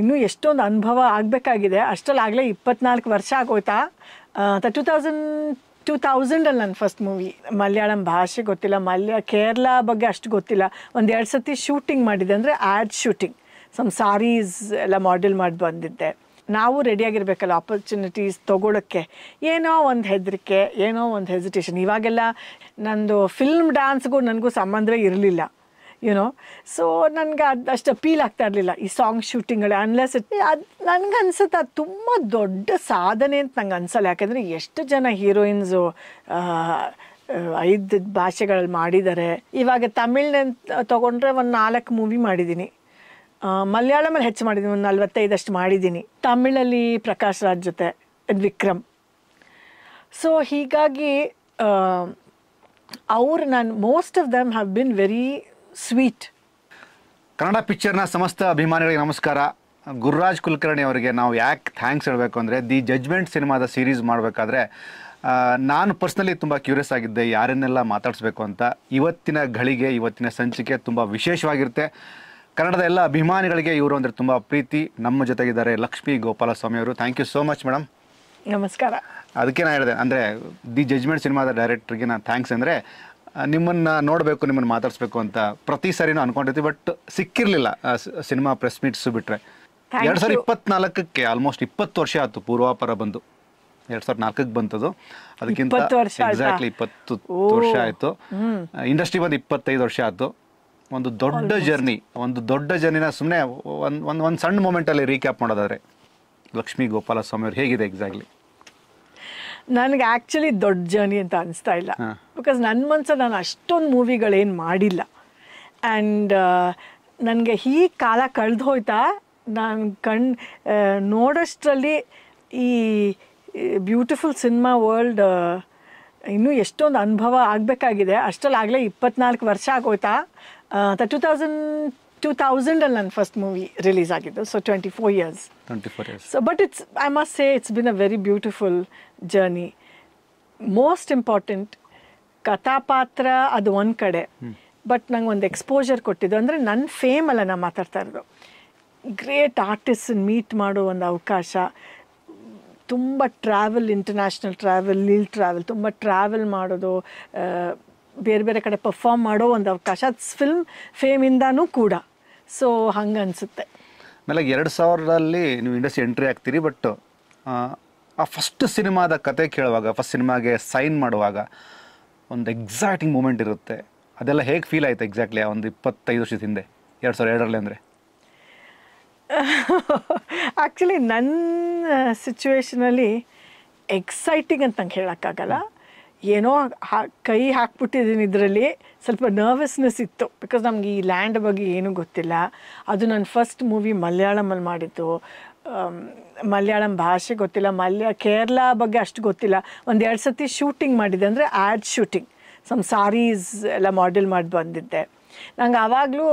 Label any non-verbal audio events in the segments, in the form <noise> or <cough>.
ಇನ್ನೂ ಎಷ್ಟೊಂದು ಅನುಭವ ಆಗಬೇಕಾಗಿದೆ ಆಗಲೇ ಇಪ್ಪತ್ನಾಲ್ಕು ವರ್ಷ ಆಗೋಯ್ತಾ ಟೂ ತೌಸಂಡ್ ಟೂ ತೌಸಂಡಲ್ಲಿ ನನ್ನ ಫಸ್ಟ್ ಮೂವಿ ಮಲಯಾಳಂ ಭಾಷೆ ಗೊತ್ತಿಲ್ಲ ಮಲ್ಯ ಕೇರಳ ಬಗ್ಗೆ ಅಷ್ಟು ಗೊತ್ತಿಲ್ಲ ಒಂದು ಎರಡು ಸರ್ತಿ ಶೂಟಿಂಗ್ ಮಾಡಿದೆ ಅಂದರೆ ಆ್ಯಡ್ ಶೂಟಿಂಗ್ ಸಮ್ ಸಾರೀಸ್ ಎಲ್ಲ ಮಾಡೆಲ್ ಮಾಡಿ ಬಂದಿದ್ದೆ ನಾವು ರೆಡಿಯಾಗಿರ್ಬೇಕಲ್ಲ ಆಪರ್ಚುನಿಟೀಸ್ ತೊಗೊಳಕ್ಕೆ ಏನೋ ಒಂದು ಹೆದರಿಕೆ ಏನೋ ಒಂದು ಹೆಸಿಟೇಷನ್ ಇವಾಗೆಲ್ಲ ನಂದು ಫಿಲ್ಮ್ ಡ್ಯಾನ್ಸ್ಗೂ ನನಗೂ ಸಂಬಂಧವೇ ಇರಲಿಲ್ಲ ಯುನೋ ಸೊ ನನಗೆ ಅದು ಅಷ್ಟು ಅಪೀಲ್ ಆಗ್ತಾ ಇರಲಿಲ್ಲ ಈ ಸಾಂಗ್ ಶೂಟಿಂಗ್ಗಳು ಅನ್ಲೆಸ್ ಅದು ನನಗೆ ಅನ್ಸುತ್ತೆ ಅದು ತುಂಬ ದೊಡ್ಡ ಸಾಧನೆ ಅಂತ ನಂಗೆ ಅನ್ಸಲ್ಲ ಯಾಕೆಂದರೆ ಎಷ್ಟು ಜನ ಹೀರೋಯಿನ್ಸು ಐದು ಭಾಷೆಗಳಲ್ಲಿ ಮಾಡಿದ್ದಾರೆ ಇವಾಗ ತಮಿಳ್ನ ತೊಗೊಂಡ್ರೆ ಒಂದು ನಾಲ್ಕು ಮೂವಿ ಮಾಡಿದ್ದೀನಿ ಮಲಯಾಳಮಲ್ಲಿ ಹೆಚ್ಚು ಮಾಡಿದ್ದೀನಿ ಒಂದು ನಲ್ವತ್ತೈದಷ್ಟು ಮಾಡಿದ್ದೀನಿ ತಮಿಳಲ್ಲಿ ಪ್ರಕಾಶ್ ರಾಜ್ ಜೊತೆ ವಿಕ್ರಮ್ ಸೊ ಹೀಗಾಗಿ ಅವ್ರು ನಾನು most of them have been very sweet Kannada ಪಿಕ್ಚರ್ನ ಸಮಸ್ತ ಅಭಿಮಾನಿಗಳಿಗೆ ನಮಸ್ಕಾರ ಗುರುರಾಜ್ ಕುಲಕರ್ಣಿ ಅವರಿಗೆ ನಾವು ಯಾಕೆ ಥ್ಯಾಂಕ್ಸ್ ಹೇಳಬೇಕು ಅಂದರೆ ದಿ ಜಜ್ಮೆಂಟ್ ಸಿನಿಮಾದ ಸೀರೀಸ್ ಮಾಡಬೇಕಾದ್ರೆ ನಾನು ಪರ್ಸ್ನಲಿ ತುಂಬ ಕ್ಯೂರಿಯಸ್ ಆಗಿದ್ದೆ ಯಾರನ್ನೆಲ್ಲ ಮಾತಾಡಿಸ್ಬೇಕು ಅಂತ ಇವತ್ತಿನ ಘಳಿಗೆ ಇವತ್ತಿನ ಸಂಚಿಕೆ ತುಂಬ ವಿಶೇಷವಾಗಿರುತ್ತೆ ಕನ್ನಡದ ಎಲ್ಲ ಅಭಿಮಾನಿಗಳಿಗೆ ಇವರು ಅಂದರೆ ತುಂಬ ಪ್ರೀತಿ ನಮ್ಮ ಜೊತೆಗಿದ್ದಾರೆ ಲಕ್ಷ್ಮೀ ಗೋಪಾಲಸ್ವಾಮಿ ಅವರು thank you so much madam ನಮಸ್ಕಾರ ಅದಕ್ಕೆ ನಾನು ಹೇಳಿದೆ ಅಂದರೆ ದಿ ಜಜ್ಮೆಂಟ್ ಸಿನಿಮಾದ ಡೈರೆಕ್ಟ್ರಿಗೆ ನಾನು ಥ್ಯಾಂಕ್ಸ್ ಅಂದರೆ ನಿಮ್ಮನ್ನ ನೋಡಬೇಕು ನಿಮ್ಮನ್ನು ಮಾತಾಡಿಸ್ಬೇಕು ಅಂತ ಪ್ರತಿ ಸಾರಿನೂ ಅನ್ಕೊಂಡಿರ್ತೀವಿ ಬಟ್ ಸಿಕ್ಕಿರಲಿಲ್ಲ ಸಿನಿಮಾ ಪ್ರೆಸ್ ಮೀಟ್ಸ್ ಬಿಟ್ಟರೆ ಎರಡು ಸಾವಿರದ ಇಪ್ಪತ್ನಾಲ್ಕಕ್ಕೆ ಆಲ್ಮೋಸ್ಟ್ ಇಪ್ಪತ್ತು ವರ್ಷ ಆಯಿತು ಪೂರ್ವಾಪರ ಬಂದು ಎರಡು ಸಾವಿರದ ನಾಲ್ಕಕ್ಕೆ ಬಂತದು ಅದಕ್ಕಿಂತ ಎಕ್ಸಾಕ್ಟ್ಲಿ ಇಪ್ಪತ್ತು ವರ್ಷ ಆಯಿತು ಇಂಡಸ್ಟ್ರಿ ಬಂದು ಇಪ್ಪತ್ತೈದು ವರ್ಷ ಆಯಿತು ಒಂದು ದೊಡ್ಡ ಜರ್ನಿ ಒಂದು ದೊಡ್ಡ ಜರ್ನಿನ ಸುಮ್ಮನೆ ಒಂದು ಒಂದು ಒಂದು ಸಣ್ಣ ಮೂಮೆಂಟಲ್ಲಿ ರೀಕ್ಯಾಪ್ ಮಾಡೋದಾದರೆ ಲಕ್ಷ್ಮೀ ಗೋಪಾಲಸ್ವಾಮಿ ಅವ್ರು ಹೇಗಿದೆ ಎಕ್ಸಾಕ್ಟ್ಲಿ ನನಗೆ ಆ್ಯಕ್ಚುಲಿ ದೊಡ್ಡ ಜರ್ನಿ ಅಂತ ಅನಿಸ್ತಾ ಇಲ್ಲ ಬಿಕಾಸ್ ನನ್ನ ಮನಸ್ಸು ನಾನು ಅಷ್ಟೊಂದು ಮೂವಿಗಳೇನು ಮಾಡಿಲ್ಲ ಆ್ಯಂಡ್ ನನಗೆ ಈ ಕಾಲ ಕಳೆದು ಹೋಯ್ತಾ ನಾನು ಕಣ್ ನೋಡೋಷ್ಟರಲ್ಲಿ ಈ ಬ್ಯೂಟಿಫುಲ್ ಸಿನಿಮಾ ವರ್ಲ್ಡ್ ಇನ್ನೂ ಎಷ್ಟೊಂದು ಅನುಭವ ಆಗಬೇಕಾಗಿದೆ ಅಷ್ಟರಲ್ಲಾಗಲೇ ಇಪ್ಪತ್ನಾಲ್ಕು ವರ್ಷ ಆಗೋಯ್ತಾ ಟೂ ತೌಸಂಡ್ ಟೂ ತೌಸಂಡಲ್ಲಿ ನನ್ನ ಫಸ್ಟ್ ಮೂವಿ ರಿಲೀಸ್ ಆಗಿದ್ದು so twenty four years twenty four years so but it's I must say it's been a very beautiful journey most important ಕಥಾಪಾತ್ರ ಅದು ಒಂದು ಕಡೆ ಬಟ್ ನಂಗೆ ಒಂದು ಎಕ್ಸ್ಪೋಜರ್ ಕೊಟ್ಟಿದ್ದು ಅಂದರೆ ನನ್ನ ಫೇಮಲ್ಲ ನಾನು ಮಾತಾಡ್ತಾ ಇರೋದು ಗ್ರೇಟ್ ಆರ್ಟಿಸ್ಟನ್ನು ಮೀಟ್ ಮಾಡೋ ಒಂದು ಅವಕಾಶ ತುಂಬ ಟ್ರಾವೆಲ್ ಇಂಟರ್ನ್ಯಾಷನಲ್ ಟ್ರಾವೆಲ್ ಲೀಲ್ ಟ್ರಾವೆಲ್ ತುಂಬ ಟ್ರಾವೆಲ್ ಮಾಡೋದು ಬೇರೆ ಬೇರೆ ಕಡೆ ಪರ್ಫಾರ್ಮ್ ಮಾಡೋ ಒಂದು ಅವಕಾಶ ಫಿಲ್ಮ್ ಫೇಮಿಂದನೂ ಕೂಡ ಸೊ ಹಂಗೆ ಅನಿಸುತ್ತೆ ಆಮೇಲೆ ಎರಡು ಸಾವಿರದಲ್ಲಿ ನೀವು ಇಂಡಸ್ಟ್ರಿ ಎಂಟ್ರಿ ಆಗ್ತೀರಿ ಬಟ್ ಆ ಫಸ್ಟ್ ಸಿನಿಮಾದ ಕತೆ ಕೇಳುವಾಗ ಫಸ್ಟ್ ಸಿನಿಮಾಗೆ ಸೈನ್ ಮಾಡುವಾಗ ಒಂದು ಎಕ್ಸೈಟಿಂಗ್ ಮೂಮೆಂಟ್ ಇರುತ್ತೆ ಅದೆಲ್ಲ ಹೇಗೆ ಫೀಲ್ ಆಯಿತು ಎಕ್ಸಾಕ್ಟ್ಲಿ ಆ ಒಂದು ಇಪ್ಪತ್ತೈದು ವರ್ಷದ ಹಿಂದೆ ಎರಡು ಸಾವಿರ ಎರಡರಲ್ಲಿ ಅಂದರೆ ಆ್ಯಕ್ಚುಲಿ ನನ್ನ ಸಿಚುವೇಶನಲ್ಲಿ ಎಕ್ಸೈಟಿಂಗ್ ಅಂತ ನಂಗೆ ಹೇಳೋಕ್ಕಾಗಲ್ಲ ಏನೋ ಹಾ ಕೈ ಹಾಕ್ಬಿಟ್ಟಿದ್ದೀನಿ ಇದರಲ್ಲಿ ಸ್ವಲ್ಪ ನರ್ವಸ್ನೆಸ್ ಇತ್ತು ಬಿಕಾಸ್ ನಮ್ಗೆ ಈ ಲ್ಯಾಂಡ್ ಬಗ್ಗೆ ಏನೂ ಗೊತ್ತಿಲ್ಲ ಅದು ನನ್ನ ಫಸ್ಟ್ ಮೂವಿ ಮಲಯಾಳಮಲ್ಲಿ ಮಾಡಿದ್ದು ಮಲಯಾಳಂ ಭಾಷೆ ಗೊತ್ತಿಲ್ಲ ಮಲ್ಯ ಕೇರಳ ಬಗ್ಗೆ ಅಷ್ಟು ಗೊತ್ತಿಲ್ಲ ಒಂದು ಎರಡು ಸರ್ತಿ ಶೂಟಿಂಗ್ ಮಾಡಿದ್ದೆ ಅಂದರೆ ಆ್ಯಡ್ ಶೂಟಿಂಗ್ ಸಮ್ ಸಾರೀಸ್ ಎಲ್ಲ ಮಾಡೆಲ್ ಮಾಡಿ ಬಂದಿದ್ದೆ ನಂಗೆ ಆವಾಗಲೂ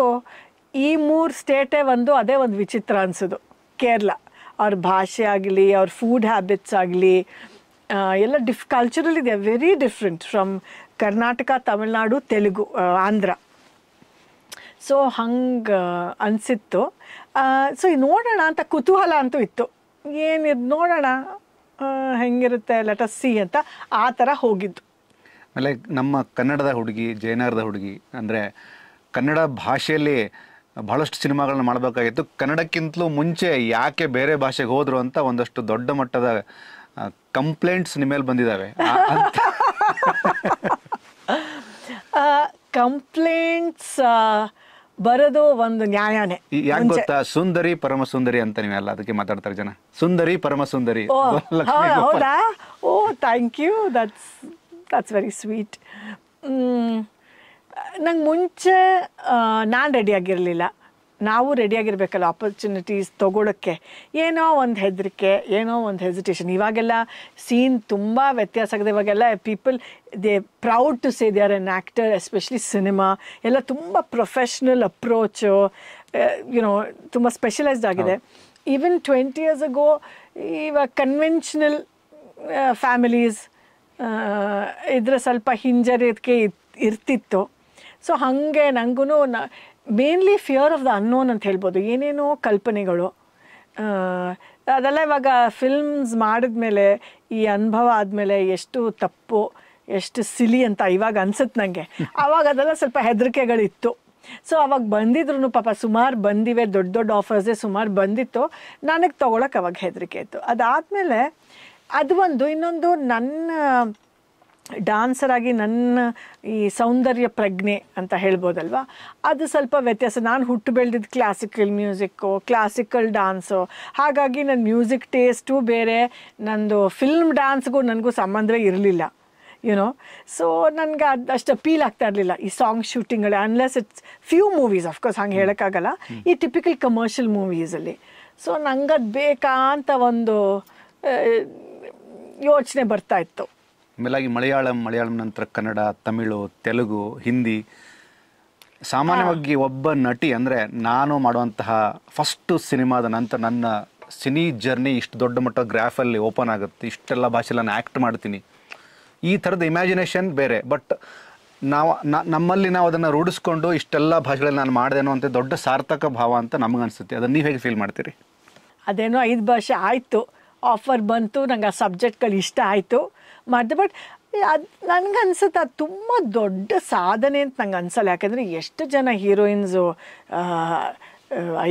ಈ ಮೂರು ಸ್ಟೇಟೇ ಒಂದು ಅದೇ ಒಂದು ವಿಚಿತ್ರ ಅನಿಸೋದು ಕೇರಳ ಅವ್ರ ಭಾಷೆ ಆಗಲಿ ಅವ್ರ ಫುಡ್ ಹ್ಯಾಬಿಟ್ಸ್ ಆಗಲಿ ಎಲ್ಲ ಡಿಫ್ ಕಲ್ಚರಲ್ ಇದೆ very different from Karnataka Tamil Nadu Telugu Andhra so ಹಂಗೆ ಅನಿಸಿತ್ತು ಸೊ ನೋಡೋಣ ಅಂತ ಕುತೂಹಲ ಅಂತೂ ಇತ್ತು ಏನಿದು ನೋಡೋಣ ಹೆಂಗಿರುತ್ತೆ ಲೆಟಸ್ ಸಿ ಅಂತ ಆ ಥರ ಹೋಗಿದ್ದು ಆಮೇಲೆ ನಮ್ಮ ಕನ್ನಡದ ಹುಡುಗಿ ಜಯನಗರದ ಹುಡುಗಿ ಅಂದರೆ ಕನ್ನಡ ಭಾಷೆಯಲ್ಲಿ ಬಹಳಷ್ಟು ಸಿನಿಮಾಗಳನ್ನ ಮಾಡಬೇಕಾಗಿತ್ತು ಕನ್ನಡಕ್ಕಿಂತಲೂ ಮುಂಚೆ ಯಾಕೆ ಬೇರೆ ಭಾಷೆಗೆ ಹೋದರು ಅಂತ ಒಂದಷ್ಟು ದೊಡ್ಡ ಮಟ್ಟದ ಕಂಪ್ಲೇಂಟ್ಸ್ ನಿಮ್ಮ ಮೇಲೆ ಬಂದಿದ್ದಾವೆ ಕಂಪ್ಲೇಂಟ್ಸ್ ಬರೋದು ಒಂದು ನ್ಯಾಯನೇ ಯಾಕೆ ಗೊತ್ತಾ ಸುಂದರಿ ಪರಮ ಸುಂದರಿ ಅಂತ ನೀವೆಲ್ಲ ಅದಕ್ಕೆ ಮಾತಾಡ್ತಾರೆ ಜನ ಸುಂದರಿ ಪರಮ ಸುಂದರಿ ಹೌದಾ oh thank you that's that's very sweet ನಂಗೆ ಮುಂಚೆ ನಾನು ರೆಡಿ ಆಗಿರಲಿಲ್ಲ ನಾವು ರೆಡಿಯಾಗಿರ್ಬೇಕಲ್ಲ ಆಪರ್ಚುನಿಟೀಸ್ ತೊಗೊಳಕ್ಕೆ ಏನೋ ಒಂದು ಹೆದರಿಕೆ ಏನೋ ಒಂದು ಹೆಸಿಟೇಷನ್ ಇವಾಗೆಲ್ಲ ಸೀನ್ ತುಂಬ ವ್ಯತ್ಯಾಸ ಆಗಿದೆ ಇವಾಗೆಲ್ಲ people they proud to say they are an actor especially cinema ಎಲ್ಲ ತುಂಬ ಪ್ರೊಫೆಷ್ನಲ್ ಅಪ್ರೋಚು ಯುನೋ ತುಂಬ ಸ್ಪೆಷಲೈಸ್ಡ್ ಆಗಿದೆ ಈವನ್ ಟ್ವೆಂಟಿ ಇಯರ್ಸ್ ಅಗೋ ಇವಾಗ ಕನ್ವೆನ್ಷನಲ್ ಫ್ಯಾಮಿಲೀಸ್ ಇದರ ಸ್ವಲ್ಪ ಹಿಂಜರಿಯೋದಕ್ಕೆ ಇರ್ತಿತ್ತು ಸೊ ಹಾಗೆ ನನಗೂ mainly fear of the unknown ಅಂತ ಹೇಳ್ಬೋದು ಏನೇನೋ ಕಲ್ಪನೆಗಳು ಅದೆಲ್ಲ ಇವಾಗ ಫಿಲ್ಮ್ಸ್ ಮಾಡಿದ್ಮೇಲೆ ಈ ಅನುಭವ ಆದಮೇಲೆ ಎಷ್ಟು ತಪ್ಪು ಎಷ್ಟು ಸಿಲಿ ಅಂತ ಇವಾಗ ಅನ್ಸುತ್ತೆ ನನಗೆ ಆವಾಗ ಅದೆಲ್ಲ ಸ್ವಲ್ಪ ಹೆದರಿಕೆಗಳಿತ್ತು ಸೊ ಅವಾಗ ಬಂದಿದ್ರು ಪಾಪ ಸುಮಾರು ಬಂದಿವೆ ದೊಡ್ಡ ದೊಡ್ಡ ಆಫರ್ಸೇ ಸುಮಾರು ಬಂದಿತ್ತು ನನಗೆ ತೊಗೊಳಕ್ಕೆ ಅವಾಗ ಹೆದರಿಕೆ ಇತ್ತು ಅದಾದಮೇಲೆ ಅದು ಒಂದು ಇನ್ನೊಂದು ನನ್ನ ಡಾನ್ಸರ್ ಆಗಿ ನನ್ನ ಈ ಸೌಂದರ್ಯ ಪ್ರಜ್ಞೆ ಅಂತ ಹೇಳ್ಬೋದಲ್ವ ಅದು ಸ್ವಲ್ಪ ವ್ಯತ್ಯಾಸ ನಾನು ಹುಟ್ಟು ಬೆಳೆದಿದ್ದು ಕ್ಲಾಸಿಕಲ್ ಮ್ಯೂಸಿಕ್ಕು ಕ್ಲಾಸಿಕಲ್ ಡಾನ್ಸು ಹಾಗಾಗಿ ನನ್ನ ಮ್ಯೂಸಿಕ್ ಟೇಸ್ಟು ಬೇರೆ ನಂದು ಫಿಲ್ಮ್ ಡಾನ್ಸ್ಗೂ ನನಗೂ ಸಂಬಂಧವೇ ಇರಲಿಲ್ಲ ಯುನೋ ಸೊ ನನಗೆ ಅದು ಅಷ್ಟು ಅಪೀಲ್ ಆಗ್ತಾ ಇರಲಿಲ್ಲ ಈ ಸಾಂಗ್ ಶೂಟಿಂಗಲ್ಲಿ unless it's few movies of course ಹಂಗೆ ಹೇಳೋಕ್ಕಾಗಲ್ಲ ಈ ಟಿಪಿಕಲ್ ಕಮರ್ಷಿಯಲ್ ಮೂವೀಸಲ್ಲಿ ಸೊ ನಂಗದು ಬೇಕಾ ಅಂತ ಒಂದು ಯೋಚನೆ ಬರ್ತಾ ಇತ್ತು ಮೇಲಾಗಿ ಮಲಯಾಳಂ ಮಲಯಾಳಂ ನಂತರ ಕನ್ನಡ ತಮಿಳು ತೆಲುಗು ಹಿಂದಿ ಸಾಮಾನ್ಯವಾಗಿ ಒಬ್ಬ ನಟಿ ಅಂದರೆ ನಾನು ಮಾಡುವಂತಹ ಫಸ್ಟು ಸಿನಿಮಾದ ನಂತರ ನನ್ನ ಸಿನಿ ಜರ್ನಿ ಇಷ್ಟು ದೊಡ್ಡ ಮಟ್ಟ ಗ್ರಾಫಲ್ಲಿ ಓಪನ್ ಆಗುತ್ತೆ ಇಷ್ಟೆಲ್ಲ ಭಾಷೆಲ್ಲ ನಾನು ಆ್ಯಕ್ಟ್ ಮಾಡ್ತೀನಿ ಈ ಥರದ ಇಮ್ಯಾಜಿನೇಷನ್ ಬೇರೆ ಬಟ್ ನಾವು ನಮ್ಮಲ್ಲಿ ನಾವು ಅದನ್ನು ರೂಢಿಸ್ಕೊಂಡು ಇಷ್ಟೆಲ್ಲ ಭಾಷೆಗಳಲ್ಲಿ ನಾನು ಮಾಡಿದೆ ಅಂತ ದೊಡ್ಡ ಸಾರ್ಥಕ ಭಾವ ಅಂತ ನಮಗನ್ಸುತ್ತೆ ಅದನ್ನು ನೀವು ಹೇಗೆ ಫೀಲ್ ಮಾಡ್ತೀರಿ ಅದೇನೋ ಐದು ಭಾಷೆ ಆಯಿತು ಆಫರ್ ಬಂತು ನಂಗೆ ಆ ಸಬ್ಜೆಕ್ಟ್ಗಳು ಇಷ್ಟ ಆಯಿತು ಮಾಡಿದೆ ಬಟ್ ಅದು ನನಗೆ ಅನ್ಸುತ್ತೆ ಅದು ತುಂಬ ದೊಡ್ಡ ಸಾಧನೆ ಅಂತ ನಂಗೆ ಅನ್ಸಲ್ಲ ಯಾಕೆಂದರೆ ಎಷ್ಟು ಜನ ಹೀರೋಯಿನ್ಸು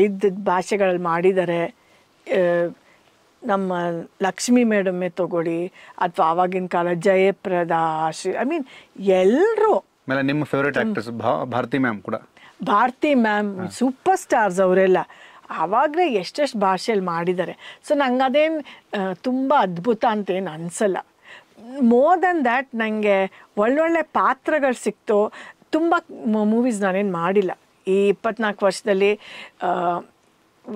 ಐದು ಭಾಷೆಗಳಲ್ಲಿ ಮಾಡಿದ್ದಾರೆ ನಮ್ಮ ಲಕ್ಷ್ಮಿ ಮೇಡಮ್ಮೆ ತಗೊಳ್ಳಿ ಅಥವಾ ಆವಾಗಿನ ಕಾಲ ಜಯಪ್ರದಾಶ್ ಐ ಮೀನ್ ಎಲ್ಲರೂ ನಿಮ್ಮ ಫೇವ್ರೆಟ್ ಆಕ್ಟ್ರೆಸ್ ಭಾರತಿ ಮ್ಯಾಮ್ ಕೂಡ ಭಾರತಿ ಮ್ಯಾಮ್ ಸೂಪರ್ ಸ್ಟಾರ್ಸ್ ಅವರೆಲ್ಲ ಆವಾಗಲೇ ಎಷ್ಟೆಷ್ಟು ಭಾಷೆಯಲ್ಲಿ ಮಾಡಿದ್ದಾರೆ ಸೊ ನಂಗೆ ಅದೇನು ತುಂಬ ಅದ್ಭುತ ಅಂತೇನು ಅನಿಸಲ್ಲ ಮೋರ್ ದನ್ ದ್ಯಾಟ್ ನನಗೆ ಒಳ್ಳೊಳ್ಳೆ ಪಾತ್ರಗಳು ಸಿಕ್ತು ತುಂಬ ಮೂವೀಸ್ ನಾನೇನು ಮಾಡಿಲ್ಲ ಈ ಇಪ್ಪತ್ನಾಲ್ಕು ವರ್ಷದಲ್ಲಿ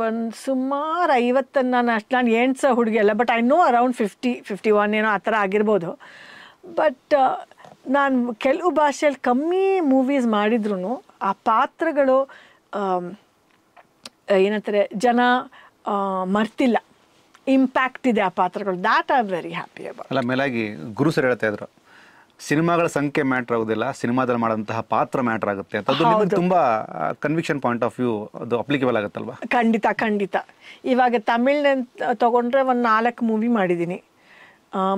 ಒಂದು ಸುಮಾರು ಐವತ್ತನ್ನು ನಾನು ಅಷ್ಟು ನಾನು ಏನು ಸಹ ಹುಡುಗಿಯಲ್ಲ but I know around fifty fifty one ಏನೋ ಆ ಥರ ಆಗಿರ್ಬೋದು ಬಟ್ ನಾನು ಕೆಲವು ಭಾಷೆಯಲ್ಲಿ ಕಮ್ಮಿ ಮೂವೀಸ್ ಮಾಡಿದ್ರು ಆ ಪಾತ್ರಗಳು ಏನಂತಾರೆ ಜನ ಮರ್ತಿಲ್ಲ ಇಂಪ್ಯಾಕ್ಟ್ ಇದೆ ಆ ಪಾತ್ರಗಳು that are very happy about ಅಲ್ಲ ಮೇಲಾಗಿ ಗುರು ಸರ್ ಹೇಳ್ತಾ ಇದ್ರು ಸಿನಿಮಾಗಳ ಸಂಖ್ಯೆ ಮ್ಯಾಟ್ರ್ ಆಗೋದಿಲ್ಲ ಸಿನಿಮಾದಲ್ಲಿ ಮಾಡಂತಹ ಪಾತ್ರ ಮ್ಯಾಟ್ರ್ ಆಗುತ್ತೆ ಅದು ತುಂಬಾ ಕನ್ವಿಕ್ಷನ್ ಪಾಯಿಂಟ್ ಆಫ್ ವ್ಯೂ ಅದು ಅಪ್ಲಿಕೇಬಲ್ ಆಗುತ್ತಲ್ವಾ ಖಂಡಿತ ಖಂಡಿತ ಇವಾಗ ತಮಿಳ್ ತಗೊಂಡ್ರೆ ಒಂದು ನಾಲ್ಕು ಮೂವಿ ಮಾಡಿದ್ದೀನಿ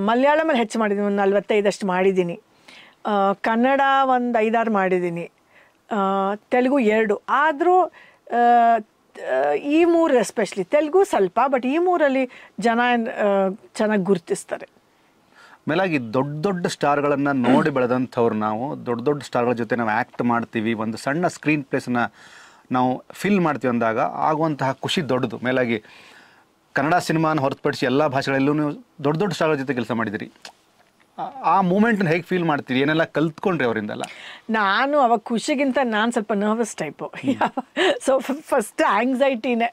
ಮಲಯಾಳಮಲ್ಲಿ ಹೆಚ್ಚು ಮಾಡಿದ್ದೀನಿ ಒಂದು ನಲ್ವತ್ತೈದಷ್ಟು ಮಾಡಿದ್ದೀನಿ ಕನ್ನಡ ಒಂದು ಐದಾರು ಮಾಡಿದ್ದೀನಿ ತೆಲುಗು ಎರಡು ಆದರೂ ಈ ಮೂರು ಎಸ್ಪೆಷಲಿ ತೆಲುಗು ಸ್ವಲ್ಪ ಬಟ್ ಈ ಮೂರಲ್ಲಿ ಜನ ಚೆನ್ನಾಗಿ ಗುರುತಿಸ್ತಾರೆ ಮೇಲಾಗಿ ದೊಡ್ಡ ದೊಡ್ಡ ಸ್ಟಾರ್ಗಳನ್ನು ನೋಡಿ ಬೆಳೆದಂಥವ್ರು ನಾವು ದೊಡ್ಡ ದೊಡ್ಡ ಸ್ಟಾರ್ಗಳ ಜೊತೆ ನಾವು ಆ್ಯಕ್ಟ್ ಮಾಡ್ತೀವಿ ಒಂದು ಸಣ್ಣ ಸ್ಕ್ರೀನ್ ಪ್ಲೇಸನ್ನ ನಾವು ಫಿಲ್ ಮಾಡ್ತೀವಿ ಅಂದಾಗ ಆಗುವಂತಹ ಖುಷಿ ದೊಡ್ಡದು ಮೇಲಾಗಿ ಕನ್ನಡ ಸಿನಿಮಾನ ಹೊರತುಪಡಿಸಿ ಎಲ್ಲ ಭಾಷೆಗಳಲ್ಲೂ ದೊಡ್ಡ ದೊಡ್ಡ ಸ್ಟಾರ್ಗಳ ಜೊತೆ ಕೆಲಸ ಮಾಡಿದಿರಿ ಆ ಮೂಮೆಂಟ್ನ ಹೇಗೆ ಫೀಲ್ ಮಾಡ್ತೀರಿ ಏನೆಲ್ಲ ಕಲ್ತ್ಕೊಂಡ್ರಿ ಅವರಿಂದಲ್ಲ ನಾನು ಅವಾಗ ಖುಷಿಗಿಂತ ನಾನು ಸ್ವಲ್ಪ ನರ್ವಸ್ ಟೈಪು ಸೊ ಫಸ್ಟ್ ಆ್ಯಂಗ್ಸೈಟಿನೇ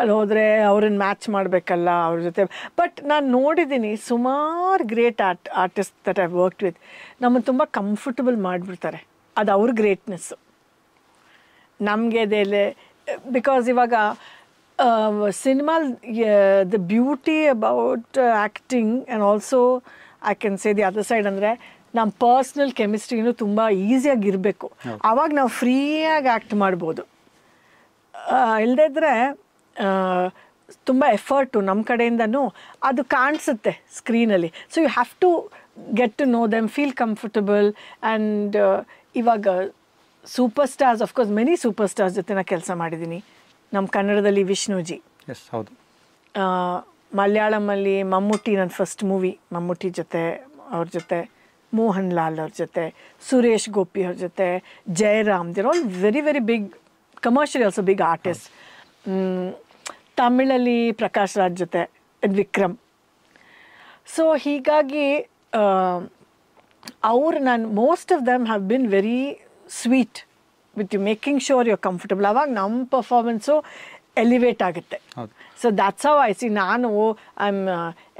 ಅಲ್ಲಿ ಹೋದರೆ ಅವ್ರನ್ನ ಮ್ಯಾಚ್ ಮಾಡಬೇಕಲ್ಲ ಅವ್ರ ಜೊತೆ ಬಟ್ ನಾನು ನೋಡಿದ್ದೀನಿ ಸುಮಾರು great art artist that I work with ನಮ್ಮನ್ನು ತುಂಬ ಕಂಫರ್ಟಬಲ್ ಮಾಡಿಬಿಡ್ತಾರೆ ಅದು ಅವ್ರ ಗ್ರೇಟ್ನೆಸ್ಸು ನಮಗೆ ದೇಲೆ ಬಿಕಾಸ್ ಇವಾಗ cinema the beauty about acting and also I can say the other side ಅಂದರೆ ನಮ್ಮ ಪರ್ಸ್ನಲ್ ಕೆಮಿಸ್ಟ್ರಿನೂ ತುಂಬ ಈಸಿಯಾಗಿರಬೇಕು ಆವಾಗ ನಾವು ಫ್ರೀಯಾಗಿ ಆ್ಯಕ್ಟ್ ಮಾಡ್ಬೋದು ಇಲ್ಲದಿದ್ರೆ ತುಂಬ ಎಫರ್ಟು ನಮ್ಮ ಕಡೆಯಿಂದನೂ ಅದು ಕಾಣಿಸುತ್ತೆ ಸ್ಕ್ರೀನಲ್ಲಿ so you have to get to know them feel comfortable and ಇವಾಗ super stars of course many super stars ಜೊತೆ ನಾನು ಕೆಲಸ ಮಾಡಿದ್ದೀನಿ ನಮ್ಮ ಕನ್ನಡದಲ್ಲಿ ವಿಷ್ಣುಜಿ ಎಸ್ ಹೌದು ಮಲಯಾಳಮಲ್ಲಿ ಮಮ್ಮೂಟಿ ನನ್ನ ಫಸ್ಟ್ ಮೂವಿ ಮಮ್ಮೂಟಿ ಜೊತೆ ಅವ್ರ ಜೊತೆ ಮೋಹನ್ ಲಾಲ್ ಅವ್ರ ಜೊತೆ ಸುರೇಶ್ ಗೋಪಿ ಅವ್ರ ಜೊತೆ Jayaram there all very very big commercial also big artist ತಮಿಳಲ್ಲಿ ಪ್ರಕಾಶ್ ರಾಜ್ ಜೊತೆ ವಿಕ್ರಮ್ ಸೊ ಹೀಗಾಗಿ ಅವ್ರು ನಾನು most of them have been very sweet with you making sure you comfortable ಆವಾಗ ನಮ್ಮ ಪರ್ಫಾರ್ಮೆನ್ಸು ಎಲಿವೇಟ್ ಆಗುತ್ತೆ so that's how I see ನಾನು ಐ ಆಮ್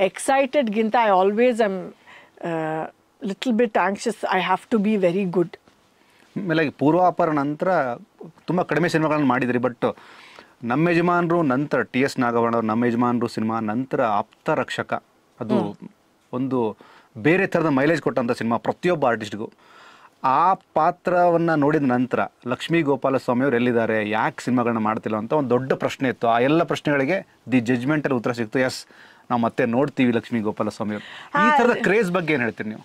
ಎಕ್ಸೈಟೆಡ್ಗಿಂತ I always I'm little bit anxious I have to be very good ಆಮೇಲೆ ಪೂರ್ವಾಪರ ನಂತರ ತುಂಬ ಕಡಿಮೆ ಸಿನಿಮಾಗಳನ್ನು ಮಾಡಿದ್ರಿ ಬಟ್ ನಮ್ಮ ಯಜಮಾನರು ನಂತರ ಟಿ ಎಸ್ ನಾಗವಣ್ಣವ್ರು ನಮ್ಮ ಯಜಮಾನರು ಸಿನಿಮಾ ನಂತರ ಆಪ್ತ ರಕ್ಷಕ ಅದು ಒಂದು ಬೇರೆ ಥರದ ಮೈಲೇಜ್ ಕೊಟ್ಟಂಥ ಸಿನಿಮಾ ಪ್ರತಿಯೊಬ್ಬ ಆರ್ಟಿಸ್ಟ್ಗೂ ಆ ಪಾತ್ರವನ್ನು ನೋಡಿದ ನಂತರ ಲಕ್ಷ್ಮೀ ಗೋಪಾಲಸ್ವಾಮಿಯವರು ಎಲ್ಲಿದ್ದಾರೆ ಯಾಕೆ ಸಿನಿಮಾಗಳನ್ನ ಮಾಡ್ತಿಲ್ಲ ಅಂತ ಒಂದು ದೊಡ್ಡ ಪ್ರಶ್ನೆ ಇತ್ತು ಆ ಎಲ್ಲ ಪ್ರಶ್ನೆಗಳಿಗೆ ದಿ ಜಜ್ಮೆಂಟಲ್ಲಿ ಉತ್ತರ ಸಿಕ್ತು ಎಸ್ ನಾವು ಮತ್ತೆ ನೋಡ್ತೀವಿ ಲಕ್ಷ್ಮೀ ಗೋಪಾಲಸ್ವಾಮಿಯವರು ಈ ಥರದ ಕ್ರೇಜ್ ಬಗ್ಗೆ ಏನು ಹೇಳ್ತೀರಿ ನೀವು